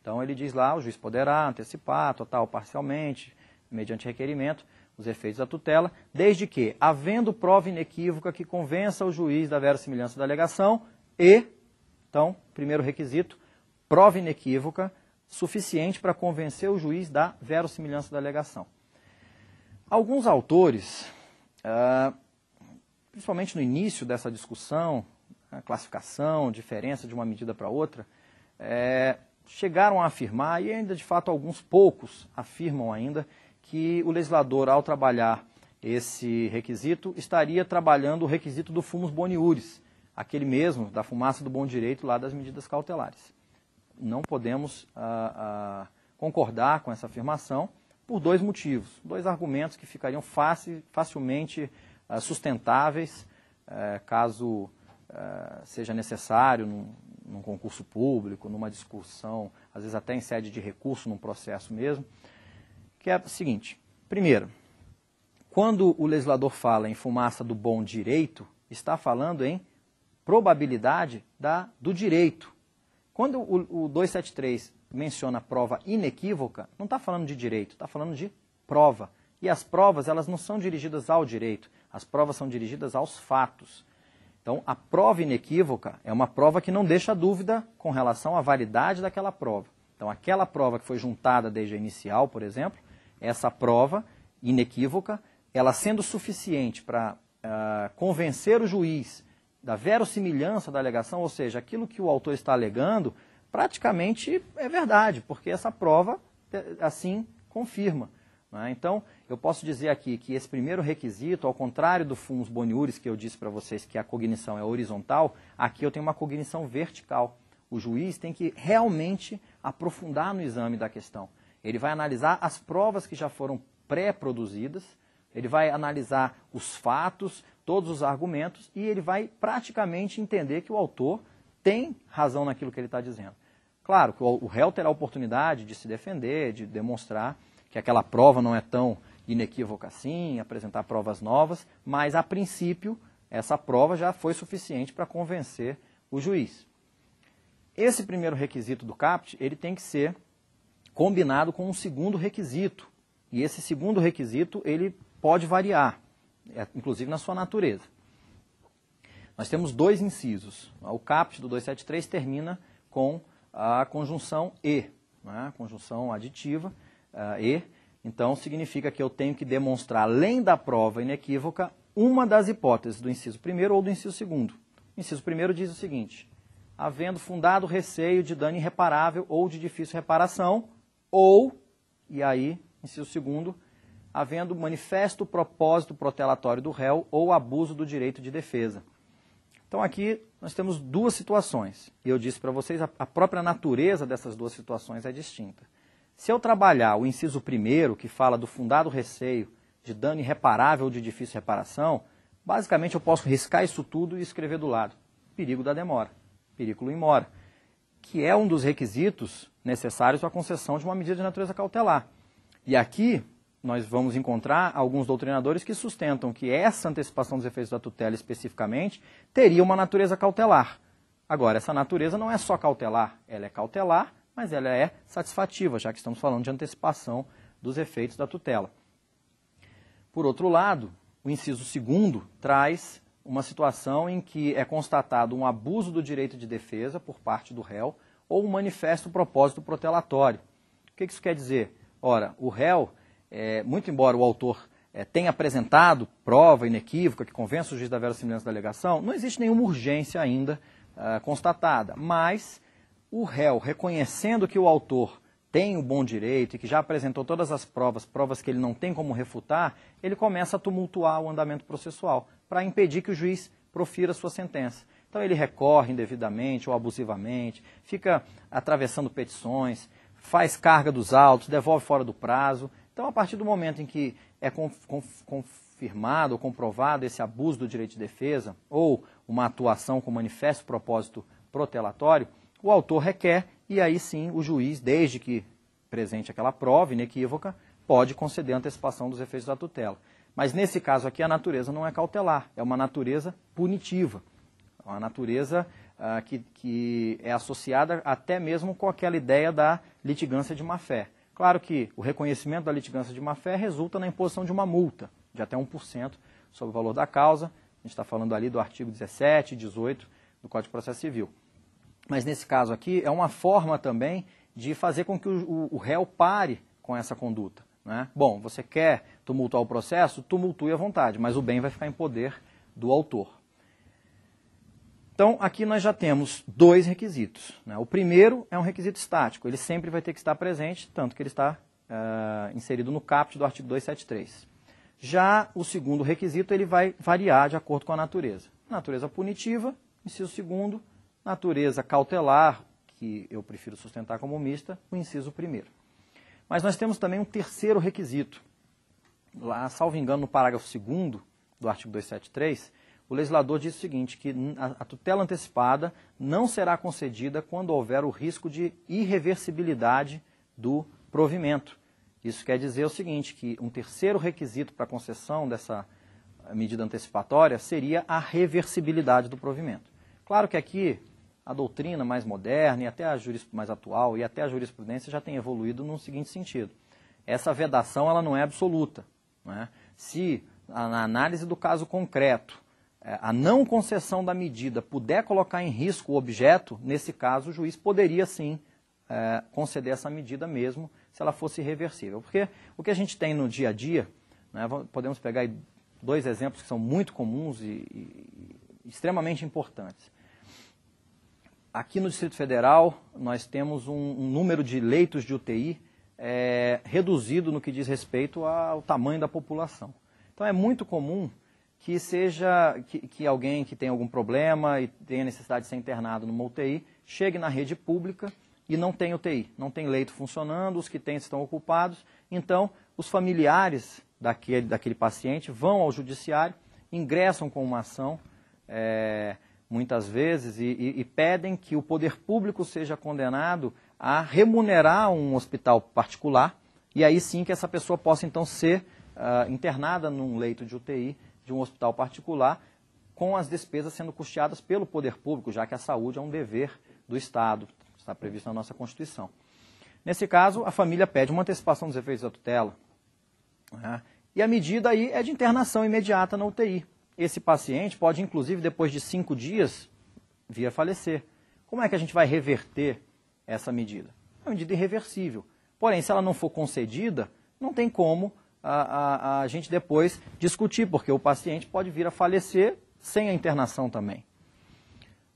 Então, ele diz lá, o juiz poderá antecipar, total ou parcialmente, mediante requerimento, os efeitos da tutela, desde que, havendo prova inequívoca que convença o juiz da verossimilhança da alegação e então, primeiro requisito, prova inequívoca suficiente para convencer o juiz da verossimilhança da alegação. Alguns autores, ah, principalmente no início dessa discussão, a classificação, diferença de uma medida para outra, é, chegaram a afirmar, e ainda de fato alguns poucos afirmam ainda, que o legislador, ao trabalhar esse requisito, estaria trabalhando o requisito do fumus boniuris, aquele mesmo da fumaça do bom direito lá das medidas cautelares. Não podemos ah, ah, concordar com essa afirmação por dois motivos, dois argumentos que ficariam facil, facilmente ah, sustentáveis eh, caso eh, seja necessário num, num, concurso público, numa discussão, às vezes até em sede de recurso, num processo mesmo, que é o seguinte. Primeiro, quando o legislador fala em fumaça do bom direito, está falando em probabilidade da, do direito. Quando o, o 273 menciona prova inequívoca, não está falando de direito, está falando de prova. E as provas, elas não são dirigidas ao direito, as provas são dirigidas aos fatos. Então, a prova inequívoca é uma prova que não deixa dúvida com relação à validade daquela prova. Então, aquela prova que foi juntada desde a inicial, por exemplo, essa prova inequívoca, ela sendo suficiente para uh, ah, convencer o juiz da verossimilhança da alegação, ou seja, aquilo que o autor está alegando, praticamente é verdade, porque essa prova é, assim confirma. Né? Então, eu posso dizer aqui que esse primeiro requisito, ao contrário do fumus boniuris que eu disse para vocês que a cognição é horizontal, aqui eu tenho uma cognição vertical. O juiz tem que realmente aprofundar no exame da questão. Ele vai analisar as provas que já foram pré-produzidas, ele vai analisar os fatos, todos os argumentos e ele vai praticamente entender que o autor tem razão naquilo que ele está dizendo. Claro que o réu terá a oportunidade de se defender, de demonstrar que aquela prova não é tão inequívoca assim, apresentar provas novas, mas a princípio essa prova já foi suficiente para convencer o juiz. Esse primeiro requisito do CAPT, ele tem que ser combinado com um segundo requisito. E esse segundo requisito, ele pode variar. É, inclusive na sua natureza. Nós temos dois incisos. O caput do 273 termina com a conjunção e, né? conjunção aditiva uh, e. Então, significa que eu tenho que demonstrar, além da prova inequívoca, uma das hipóteses do inciso primeiro ou do inciso segundo. O inciso primeiro diz o seguinte, havendo fundado receio de dano irreparável ou de difícil reparação, ou, e aí, inciso segundo, havendo manifesto propósito protelatório do réu ou abuso do direito de defesa. Então aqui nós temos duas situações. E eu disse para vocês, a própria natureza dessas duas situações é distinta. Se eu trabalhar o inciso primeiro, que fala do fundado receio de dano irreparável ou de difícil reparação, basicamente eu posso riscar isso tudo e escrever do lado. Perigo da demora, perículo in mora, que é um dos requisitos necessários à concessão de uma medida de natureza cautelar. E aqui nós vamos encontrar alguns doutrinadores que sustentam que essa antecipação dos efeitos da tutela especificamente teria uma natureza cautelar. Agora, essa natureza não é só cautelar, ela é cautelar, mas ela é satisfativa, já que estamos falando de antecipação dos efeitos da tutela. Por outro lado, o inciso segundo traz uma situação em que é constatado um abuso do direito de defesa por parte do réu ou um manifesto propósito protelatório. O que isso quer dizer? Ora, o réu é, muito embora o autor é, tenha apresentado prova inequívoca que convença o juiz da verossimilhança da alegação, não existe nenhuma urgência ainda uh, constatada. Mas o réu, reconhecendo que o autor tem o bom direito e que já apresentou todas as provas, provas que ele não tem como refutar, ele começa a tumultuar o andamento processual para impedir que o juiz profira sua sentença. Então ele recorre indevidamente ou abusivamente, fica atravessando petições, faz carga dos autos, devolve fora do prazo. Então, a partir do momento em que é confirmado ou comprovado esse abuso do direito de defesa ou uma atuação com manifesto propósito protelatório, o autor requer e aí sim o juiz, desde que presente aquela prova inequívoca, pode conceder antecipação dos efeitos da tutela. Mas nesse caso aqui a natureza não é cautelar, é uma natureza punitiva, é uma natureza ah, que, que é associada até mesmo com aquela ideia da litigância de má-fé. Claro que o reconhecimento da litigância de má-fé resulta na imposição de uma multa de até 1% sobre o valor da causa. A gente está falando ali do artigo 17 e 18 do Código de Processo Civil. Mas nesse caso aqui, é uma forma também de fazer com que o, o réu pare com essa conduta. Né? Bom, você quer tumultuar o processo? Tumultue à vontade, mas o bem vai ficar em poder do autor. Então, aqui nós já temos dois requisitos. Né? O primeiro é um requisito estático, ele sempre vai ter que estar presente, tanto que ele está uh, inserido no caput do artigo 273. Já o segundo requisito ele vai variar de acordo com a natureza. Natureza punitiva, inciso segundo, natureza cautelar, que eu prefiro sustentar como mista, o inciso primeiro. Mas nós temos também um terceiro requisito. Lá, salvo engano, no parágrafo segundo do artigo 273, o legislador diz o seguinte, que a tutela antecipada não será concedida quando houver o risco de irreversibilidade do provimento. Isso quer dizer o seguinte, que um terceiro requisito para a concessão dessa eh, medida antecipatória seria a reversibilidade do provimento. Claro que aqui a doutrina mais moderna e até a jurisprudência mais atual e até a jurisprudência já tem evoluído no seguinte sentido. Essa vedação ela não é absoluta. É? Se na análise do caso concreto é, a não concessão da medida puder colocar em risco o objeto, nesse caso o juiz poderia sim é, conceder essa medida mesmo se ela fosse reversível. Porque o que a gente tem no dia a dia, né, podemos pegar dois exemplos que são muito comuns e, e extremamente importantes. Aqui no Distrito Federal, nós temos um, um número de leitos de UTI é, reduzido no que diz respeito ao tamanho da população. Então é muito comum que seja que, que alguém que tem algum problema e tenha necessidade de ser internado numa UTI chegue na rede pública e não tem UTI, não tem leito funcionando, os que têm estão ocupados. Então, os familiares daquele, daquele paciente vão ao judiciário, ingressam com uma ação, é, muitas vezes, e, e, e pedem que o poder público seja condenado a remunerar um hospital particular, e aí sim que essa pessoa possa então ser uh, internada num leito de UTI de um hospital particular, com as despesas sendo custeadas pelo poder público, já que a saúde é um dever do Estado, está previsto na nossa Constituição. Nesse caso, a família pede uma antecipação dos efeitos da tutela. Né? E a medida aí é de internação imediata na UTI. Esse paciente pode, inclusive, depois de cinco dias, vir a falecer. Como é que a gente vai reverter essa medida? É uma medida irreversível. Porém, se ela não for concedida, não tem como a, a, a gente depois discutir, porque o paciente pode vir a falecer sem a internação também.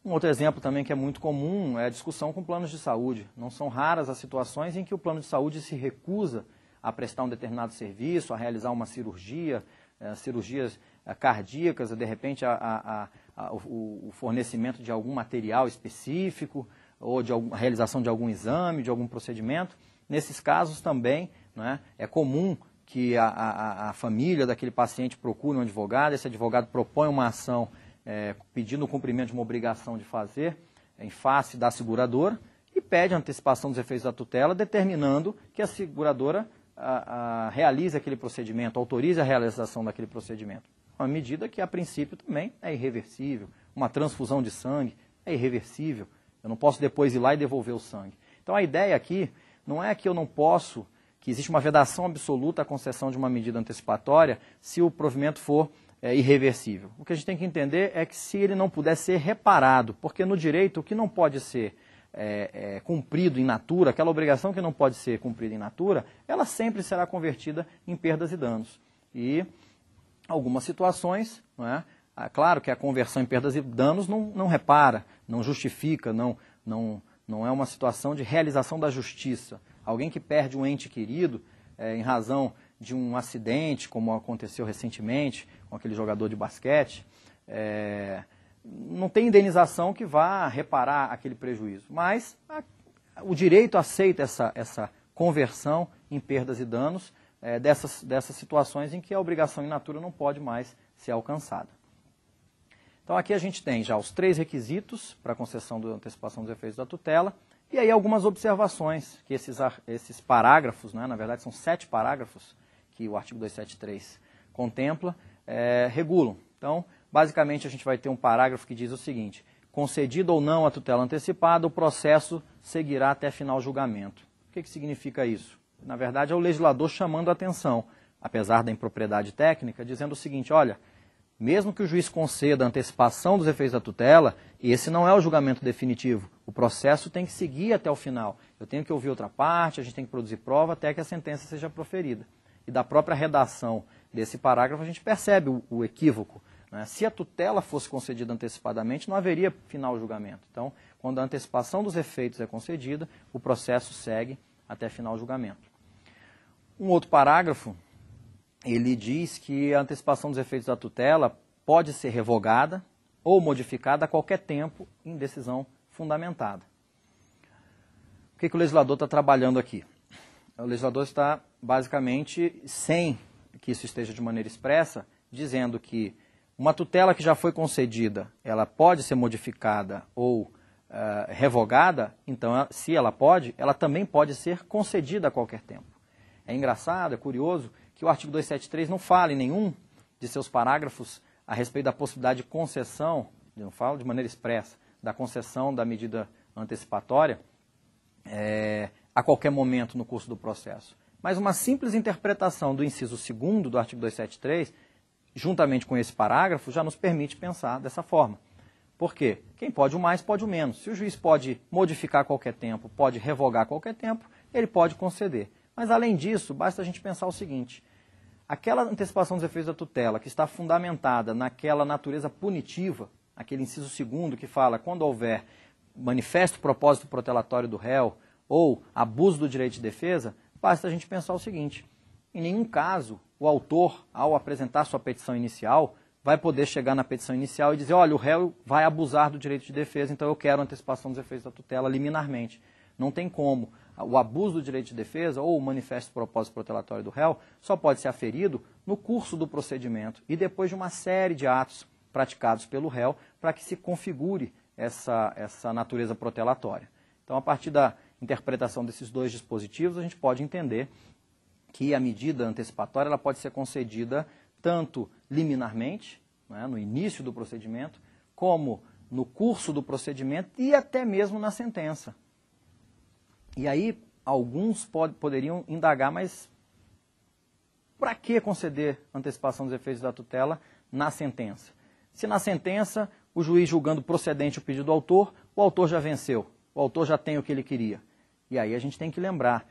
Um outro exemplo também que é muito comum é a discussão com planos de saúde. Não são raras as situações em que o plano de saúde se recusa a prestar um determinado serviço, a realizar uma cirurgia, eh, cirurgias eh, cardíacas, de repente a, a, a, o, o, fornecimento de algum material específico ou de algum, a realização de algum exame, de algum procedimento. Nesses casos também né, é comum que a, a, a família daquele paciente procure um advogado, esse advogado propõe uma ação é, pedindo o cumprimento de uma obrigação de fazer em face da seguradora e pede antecipação dos efeitos da tutela, determinando que a seguradora a, a, realize aquele procedimento, autorize a realização daquele procedimento. Uma medida que, a princípio, também é irreversível. Uma transfusão de sangue é irreversível. Eu não posso depois ir lá e devolver o sangue. Então, a ideia aqui não é que eu não posso que existe uma vedação absoluta à concessão de uma medida antecipatória se o provimento for é, irreversível. O que a gente tem que entender é que se ele não puder ser reparado, porque no direito o que não pode ser é, é, cumprido em natura, aquela obrigação que não pode ser cumprida em natura, ela sempre será convertida em perdas e danos. E algumas situações, não é? Ah, claro que a conversão em perdas e danos não, não repara, não justifica, não, não, não é uma situação de realização da justiça alguém que perde um ente querido é, em razão de um acidente, como aconteceu recentemente com aquele jogador de basquete, é, não tem indenização que vá reparar aquele prejuízo. Mas a, o direito aceita essa, essa conversão em perdas e danos é, dessas, dessas situações em que a obrigação in natura não pode mais ser alcançada. Então aqui a gente tem já os três requisitos para a concessão da antecipação dos efeitos da tutela, e aí algumas observações que esses, esses parágrafos, né, na verdade são sete parágrafos que o artigo 273 contempla, é, regulam. Então, basicamente a gente vai ter um parágrafo que diz o seguinte, concedido ou não a tutela antecipada, o processo seguirá até final julgamento. O que, que significa isso? Na verdade é o legislador chamando a atenção, apesar da impropriedade técnica, dizendo o seguinte, olha, mesmo que o juiz conceda a antecipação dos efeitos da tutela, esse não é o julgamento definitivo. O processo tem que seguir até o final. Eu tenho que ouvir outra parte, a gente tem que produzir prova até que a sentença seja proferida. E da própria redação desse parágrafo a gente percebe o, o equívoco. Né? Se a tutela fosse concedida antecipadamente, não haveria final julgamento. Então, quando a antecipação dos efeitos é concedida, o processo segue até final julgamento. Um outro parágrafo, ele diz que a antecipação dos efeitos da tutela pode ser revogada ou modificada a qualquer tempo em decisão fundamentada. O que, que o legislador está trabalhando aqui? O legislador está, basicamente, sem que isso esteja de maneira expressa, dizendo que uma tutela que já foi concedida, ela pode ser modificada ou uh, revogada, então, se ela pode, ela também pode ser concedida a qualquer tempo. É engraçado, é curioso, que o artigo 273 não fala em nenhum de seus parágrafos a respeito da possibilidade de concessão, não fala de maneira expressa, da concessão da medida antecipatória é, a qualquer momento no curso do processo. Mas uma simples interpretação do inciso 2 do artigo 273, juntamente com esse parágrafo, já nos permite pensar dessa forma. Por quê? Quem pode o mais, pode o menos. Se o juiz pode modificar qualquer tempo, pode revogar qualquer tempo, ele pode conceder. Mas, além disso, basta a gente pensar o seguinte: aquela antecipação dos efeitos da tutela que está fundamentada naquela natureza punitiva aquele inciso segundo que fala quando houver manifesto propósito protelatório do réu ou abuso do direito de defesa, basta a gente pensar o seguinte: em nenhum caso o autor, ao apresentar sua petição inicial, vai poder chegar na petição inicial e dizer: olha, o réu vai abusar do direito de defesa, então eu quero antecipação dos efeitos da tutela liminarmente. Não tem como. O abuso do direito de defesa ou o manifesto propósito protelatório do réu só pode ser aferido no curso do procedimento e depois de uma série de atos praticados pelo réu para que se configure essa, essa natureza protelatória. Então, a partir da interpretação desses dois dispositivos, a gente pode entender que a medida antecipatória ela pode ser concedida tanto liminarmente, né, no início do procedimento, como no curso do procedimento e até mesmo na sentença. E aí, alguns pod poderiam indagar, mas para que conceder antecipação dos efeitos da tutela na sentença? Se na sentença o juiz julgando procedente o pedido do autor, o autor já venceu, o autor já tem o que ele queria. E aí a gente tem que lembrar,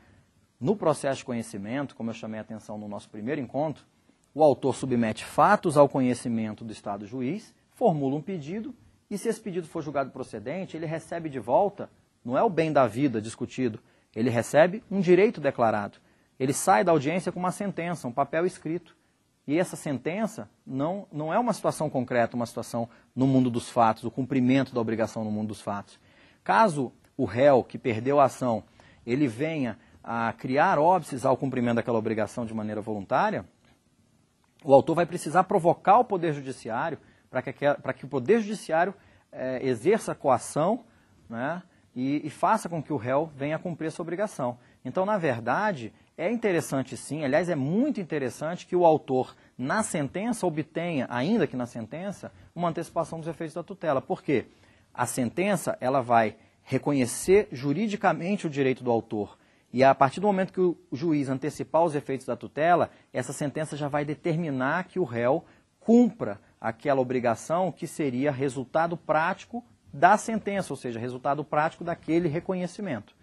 no processo de conhecimento, como eu chamei a atenção no nosso primeiro encontro, o autor submete fatos ao conhecimento do Estado juiz, formula um pedido, e se esse pedido for julgado procedente, ele recebe de volta, não é o bem da vida discutido, ele recebe um direito declarado. Ele sai da audiência com uma sentença, um papel escrito. E essa sentença não, não é uma situação concreta, uma situação no mundo dos fatos, o cumprimento da obrigação no mundo dos fatos. Caso o réu que perdeu a ação ele venha a criar óbices ao cumprimento daquela obrigação de maneira voluntária, o autor vai precisar provocar o Poder Judiciário para que, para que o Poder Judiciário é, exerça a coação né, e, e faça com que o réu venha a cumprir essa obrigação. Então, na verdade, é interessante sim, aliás, é muito interessante que o autor, na sentença, obtenha, ainda que na sentença, uma antecipação dos efeitos da tutela. Por quê? A sentença ela vai reconhecer juridicamente o direito do autor. E a partir do momento que o juiz antecipar os efeitos da tutela, essa sentença já vai determinar que o réu cumpra aquela obrigação que seria resultado prático da sentença, ou seja, resultado prático daquele reconhecimento.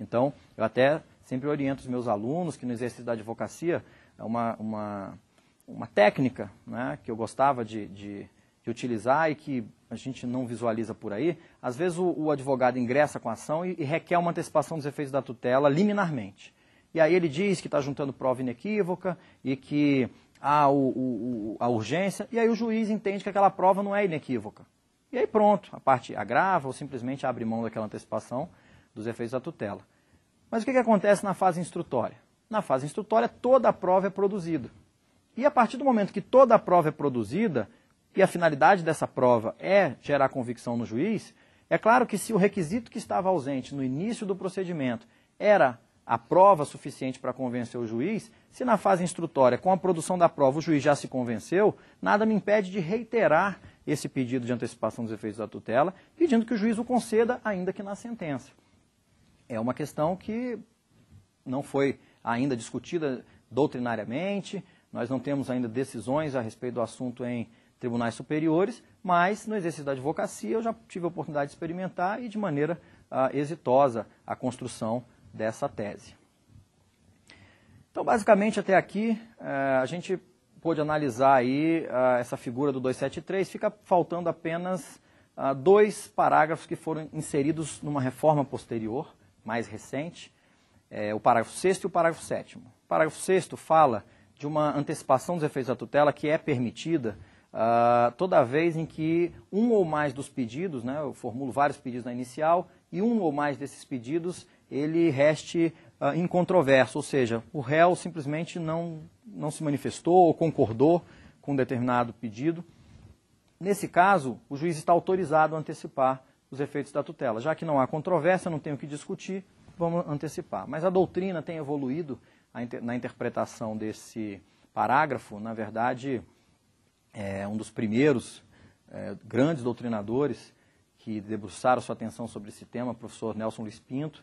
Então, eu até sempre oriento os meus alunos que no exercício da advocacia é uma, uma, uma técnica né, que eu gostava de, de, de, utilizar e que a gente não visualiza por aí. Às vezes o, o advogado ingressa com a ação e, e requer uma antecipação dos efeitos da tutela liminarmente. E aí ele diz que está juntando prova inequívoca e que há o, o, a urgência, e aí o juiz entende que aquela prova não é inequívoca. E aí pronto, a parte agrava ou simplesmente abre mão daquela antecipação dos efeitos da tutela. Mas o que, que acontece na fase instrutória? Na fase instrutória, toda a prova é produzida. E a partir do momento que toda a prova é produzida, e a finalidade dessa prova é gerar convicção no juiz, é claro que se o requisito que estava ausente no início do procedimento era a prova suficiente para convencer o juiz, se na fase instrutória, com a produção da prova, o juiz já se convenceu, nada me impede de reiterar esse pedido de antecipação dos efeitos da tutela, pedindo que o juiz o conceda, ainda que na sentença é uma questão que não foi ainda discutida doutrinariamente, nós não temos ainda decisões a respeito do assunto em tribunais superiores, mas no exercício da advocacia eu já tive a oportunidade de experimentar e de maneira ah, exitosa a construção dessa tese. Então, basicamente, até aqui, eh, a gente pôde analisar aí ah, essa figura do 273, fica faltando apenas ah, dois parágrafos que foram inseridos numa reforma posterior, mais recente, é, o parágrafo 6 e o parágrafo 7. O parágrafo 6 fala de uma antecipação dos efeitos da tutela que é permitida ah, toda vez em que um ou mais dos pedidos, né, eu formulo vários pedidos na inicial, e um ou mais desses pedidos ele reste ah, incontroverso, ou seja, o réu simplesmente não, não se manifestou ou concordou com um determinado pedido. Nesse caso, o juiz está autorizado a antecipar os efeitos da tutela. Já que não há controvérsia, não tenho o que discutir, vamos antecipar. Mas a doutrina tem evoluído na interpretação desse parágrafo. Na verdade, é um dos primeiros é, grandes doutrinadores que debruçaram sua atenção sobre esse tema, o professor Nelson Luiz Pinto,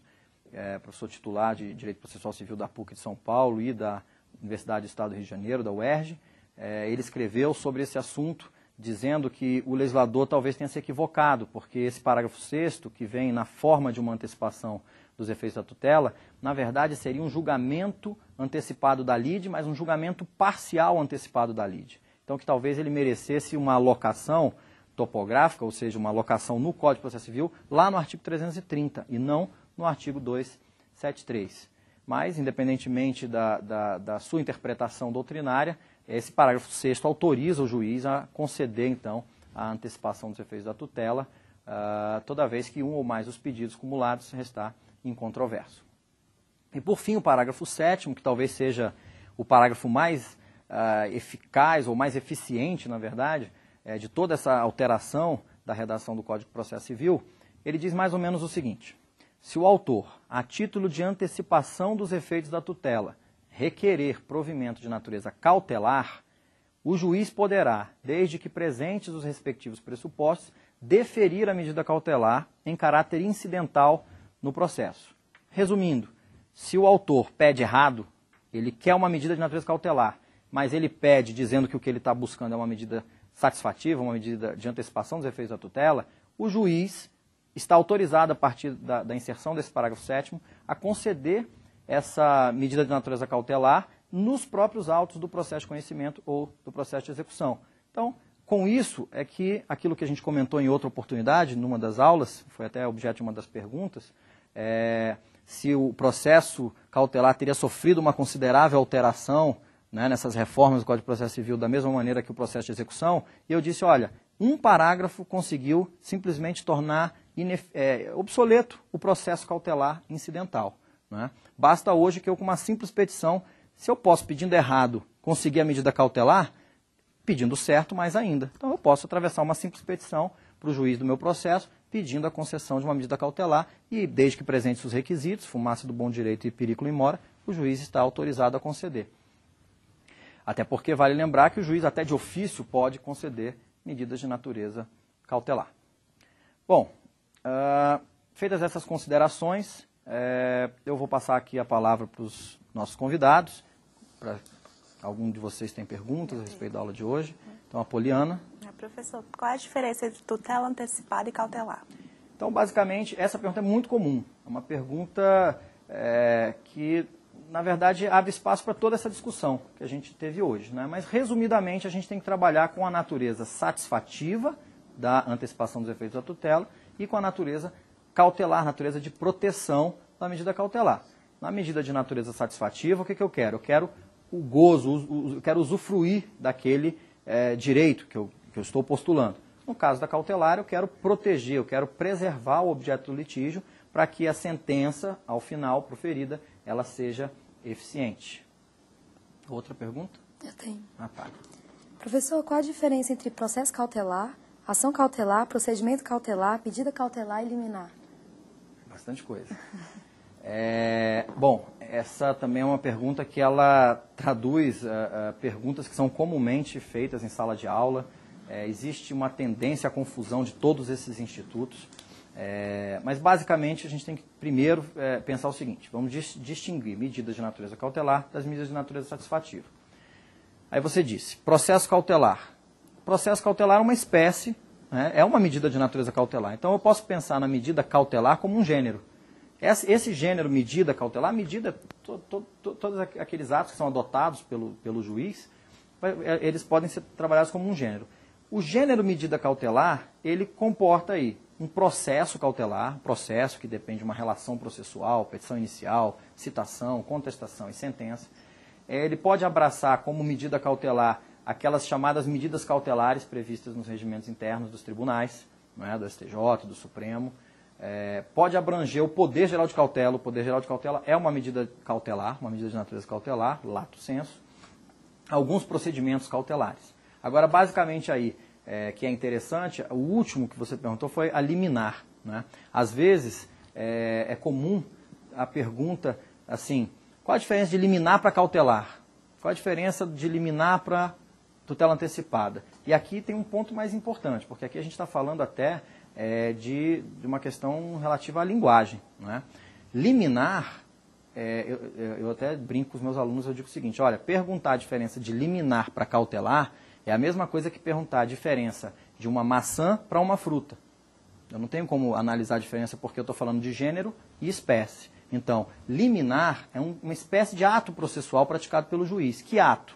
é, professor titular de Direito Processual Civil da PUC de São Paulo e da Universidade do Estado do Rio de Janeiro, da UERJ. É, ele escreveu sobre esse assunto dizendo que o legislador talvez tenha se equivocado, porque esse parágrafo 6, que vem na forma de uma antecipação dos efeitos da tutela, na verdade seria um julgamento antecipado da lide, mas um julgamento parcial antecipado da lide. Então que talvez ele merecesse uma alocação topográfica, ou seja, uma alocação no Código de Processo Civil, lá no artigo 330 e não no artigo 273. Mas, independentemente da, da, da sua interpretação doutrinária, esse parágrafo 6 autoriza o juiz a conceder, então, a antecipação dos efeitos da tutela, uh, toda vez que um ou mais dos pedidos cumulados restar incontroverso. E, por fim, o parágrafo 7, que talvez seja o parágrafo mais uh, eficaz ou mais eficiente, na verdade, é, de toda essa alteração da redação do Código de Processo Civil, ele diz mais ou menos o seguinte: se o autor, a título de antecipação dos efeitos da tutela, requerer provimento de natureza cautelar, o juiz poderá, desde que presentes os respectivos pressupostos, deferir a medida cautelar em caráter incidental no processo. Resumindo, se o autor pede errado, ele quer uma medida de natureza cautelar, mas ele pede dizendo que o que ele está buscando é uma medida satisfativa, uma medida de antecipação dos efeitos da tutela, o juiz está autorizado, a partir da, da inserção desse parágrafo 7, a conceder essa medida de natureza cautelar nos próprios autos do processo de conhecimento ou do processo de execução. Então, com isso é que aquilo que a gente comentou em outra oportunidade, numa das aulas, foi até objeto de uma das perguntas, é, se o processo cautelar teria sofrido uma considerável alteração né, nessas reformas do Código de Processo Civil da mesma maneira que o processo de execução, e eu disse, olha, um parágrafo conseguiu simplesmente tornar é, obsoleto o processo cautelar incidental. Né? Basta hoje que eu, com uma simples petição, se eu posso, pedindo errado, conseguir a medida cautelar, pedindo certo, mais ainda. Então eu posso atravessar uma simples petição para o juiz do meu processo, pedindo a concessão de uma medida cautelar e, desde que presentes os requisitos, fumaça do bom direito e perículo em mora, o juiz está autorizado a conceder. Até porque vale lembrar que o juiz, até de ofício, pode conceder medidas de natureza cautelar. Bom, uh, feitas essas considerações, é, eu vou passar aqui a palavra para os nossos convidados, para algum de vocês tem perguntas a respeito da aula de hoje. Então, a Poliana. É, professor, qual é a diferença entre tutela antecipada e cautelar? Então, basicamente, essa pergunta é muito comum. É uma pergunta é, que, na verdade, abre espaço para toda essa discussão que a gente teve hoje. Né? Mas, resumidamente, a gente tem que trabalhar com a natureza satisfativa da antecipação dos efeitos da tutela e com a natureza cautelar, natureza de proteção da medida cautelar. Na medida de natureza satisfativa, o que, que eu quero? Eu quero o gozo, eu quero usufruir daquele é, direito que eu, que eu estou postulando. No caso da cautelar, eu quero proteger, eu quero preservar o objeto do litígio para que a sentença, ao final, proferida, ela seja eficiente. Outra pergunta? Eu tenho. Ah, tá. Professor, qual a diferença entre processo cautelar, ação cautelar, procedimento cautelar, pedido cautelar e liminar? bastante coisa. (laughs) É, bom, essa também é uma pergunta que ela traduz uh, uh, perguntas que são comumente feitas em sala de aula. É, existe uma tendência à confusão de todos esses institutos. É, mas basicamente a gente tem que primeiro é, pensar o seguinte: vamos dis distinguir medidas de natureza cautelar das medidas de natureza satisfativa. Aí você disse processo cautelar. Processo cautelar é uma espécie né? É uma medida de natureza cautelar. Então eu posso pensar na medida cautelar como um gênero. Esse gênero, medida cautelar, medida, to, to, to, todos aqueles atos que são adotados pelo, pelo juiz, é, eles podem ser trabalhados como um gênero. O gênero medida cautelar, ele comporta aí um processo cautelar, um processo que depende de uma relação processual, petição inicial, citação, contestação e sentença. É, ele pode abraçar como medida cautelar aquelas chamadas medidas cautelares previstas nos regimentos internos dos tribunais, né, do STJ, do Supremo. É, pode abranger o poder geral de cautela. O poder geral de cautela é uma medida cautelar, uma medida de natureza cautelar, lato senso. Alguns procedimentos cautelares. Agora, basicamente aí, é, que é interessante, o último que você perguntou foi a liminar. Né? Às vezes, é, é comum a pergunta assim, qual a diferença de liminar para cautelar? Qual a diferença de liminar para tutela antecipada. E aqui tem um ponto mais importante, porque aqui a gente está falando até é, de, de, uma questão relativa à linguagem. Né? Liminar, é, eu, eu, até brinco com os meus alunos, eu digo o seguinte, olha, perguntar a diferença de liminar para cautelar é a mesma coisa que perguntar a diferença de uma maçã para uma fruta. Eu não tenho como analisar a diferença porque eu estou falando de gênero e espécie. Então, liminar é um, uma espécie de ato processual praticado pelo juiz. Que ato?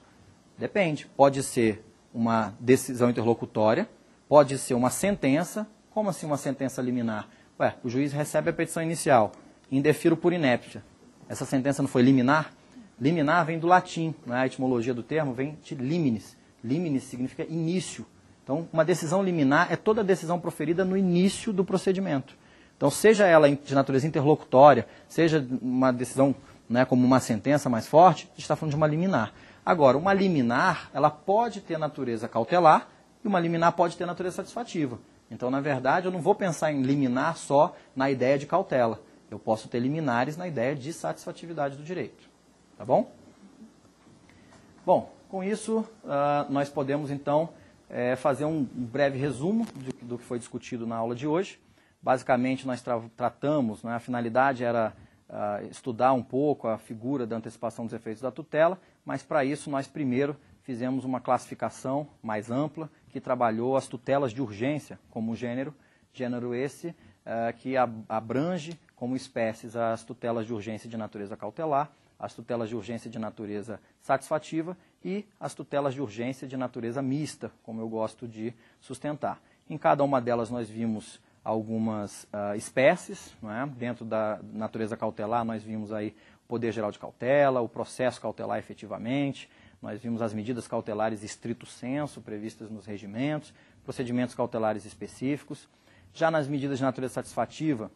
Depende. Pode ser uma decisão interlocutória, pode ser uma sentença. Como assim uma sentença liminar? Ué, o juiz recebe a petição inicial, indefiro por inépcia. Essa sentença não foi liminar? Liminar vem do latim, né? a etimologia do termo vem de liminis. Liminis significa início. Então, uma decisão liminar é toda decisão proferida no início do procedimento. Então, seja ela de natureza interlocutória, seja uma decisão né, como uma sentença mais forte, a gente está falando de uma liminar. Agora, uma liminar, ela pode ter natureza cautelar e uma liminar pode ter natureza satisfativa. Então, na verdade, eu não vou pensar em liminar só na ideia de cautela. Eu posso ter liminares na ideia de satisfatividade do direito. Tá bom? Bom, com isso, ah, nós podemos então eh, fazer um breve resumo do que foi discutido na aula de hoje. Basicamente, nós tratamos, né, a finalidade era uh, estudar um pouco a figura da antecipação dos efeitos da tutela, mas para isso nós primeiro fizemos uma classificação mais ampla que trabalhou as tutelas de urgência como gênero, gênero esse uh, que abrange como espécies as tutelas de urgência de natureza cautelar, as tutelas de urgência de natureza satisfativa e as tutelas de urgência de natureza mista, como eu gosto de sustentar. Em cada uma delas nós vimos algumas uh, espécies. É? Dentro da natureza cautelar, nós vimos aí o poder geral de cautela, o processo cautelar efetivamente, nós vimos as medidas cautelares estrito senso previstas nos regimentos, procedimentos cautelares específicos. Já nas medidas de natureza satisfativa,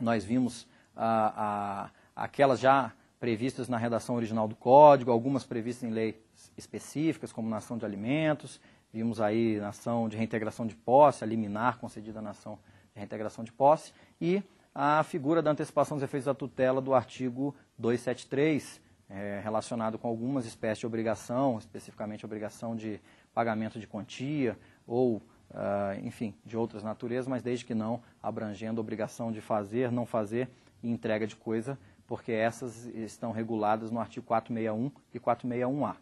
nós vimos ah, ah, aquelas já previstas na redação original do Código, algumas previstas em leis específicas, como na ação de alimentos, Vimos aí na ação de reintegração de posse, a liminar concedida na ação de reintegração de posse, e a figura da antecipação dos efeitos da tutela do artigo 273, é, relacionado com algumas espécies de obrigação, especificamente obrigação de pagamento de quantia ou, ah, enfim, de outras naturezas, mas desde que não abrangendo obrigação de fazer, não fazer e entrega de coisa, porque essas estão reguladas no artigo 461 e 461A.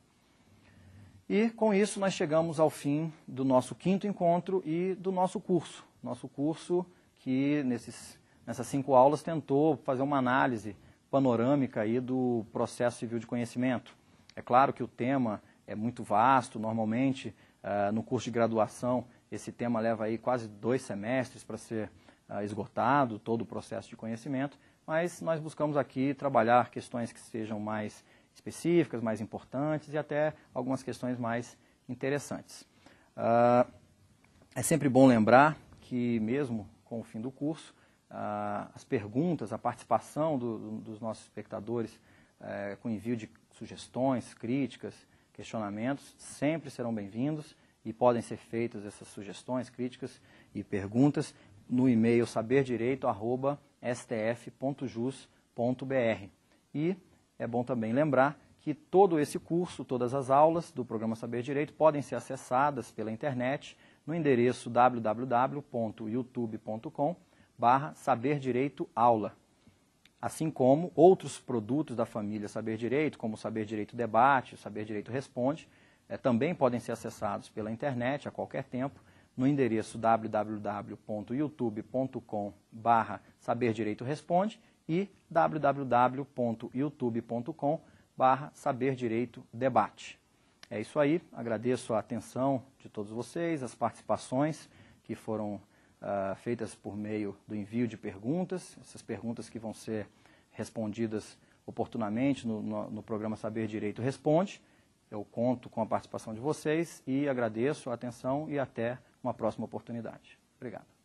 E com isso nós chegamos ao fim do nosso quinto encontro e do nosso curso. Nosso curso que nesses, nessas cinco aulas tentou fazer uma análise panorâmica aí do processo civil de conhecimento. É claro que o tema é muito vasto, normalmente uh, no curso de graduação esse tema leva aí quase dois semestres para ser uh, esgotado, todo o processo de conhecimento, mas nós buscamos aqui trabalhar questões que sejam mais específicas, mais importantes e até algumas questões mais interessantes. Uh, é sempre bom lembrar que, mesmo com o fim do curso, uh, as perguntas, a participação do, do, dos nossos espectadores uh, com envio de sugestões, críticas, questionamentos, sempre serão bem-vindos e podem ser feitas essas sugestões, críticas e perguntas no e-mail saberdireito.stf.jus.br. E é bom também lembrar que todo esse curso, todas as aulas do programa Saber Direito podem ser acessadas pela internet no endereço www.youtube.com saberdireitoaula Saber Direito Aula. Assim como outros produtos da família Saber Direito, como o Saber Direito Debate, o Saber Direito Responde, é, também podem ser acessados pela internet a qualquer tempo no endereço www.youtube.com barra Saber Direito Responde e www.youtube.com barra Saber Direito Debate. É isso aí, agradeço a atenção de todos vocês, as participações que foram uh, feitas por meio do envio de perguntas, essas perguntas que vão ser respondidas oportunamente no, no, no programa Saber Direito Responde. Eu conto com a participação de vocês e agradeço a atenção e até uma próxima oportunidade. Obrigado.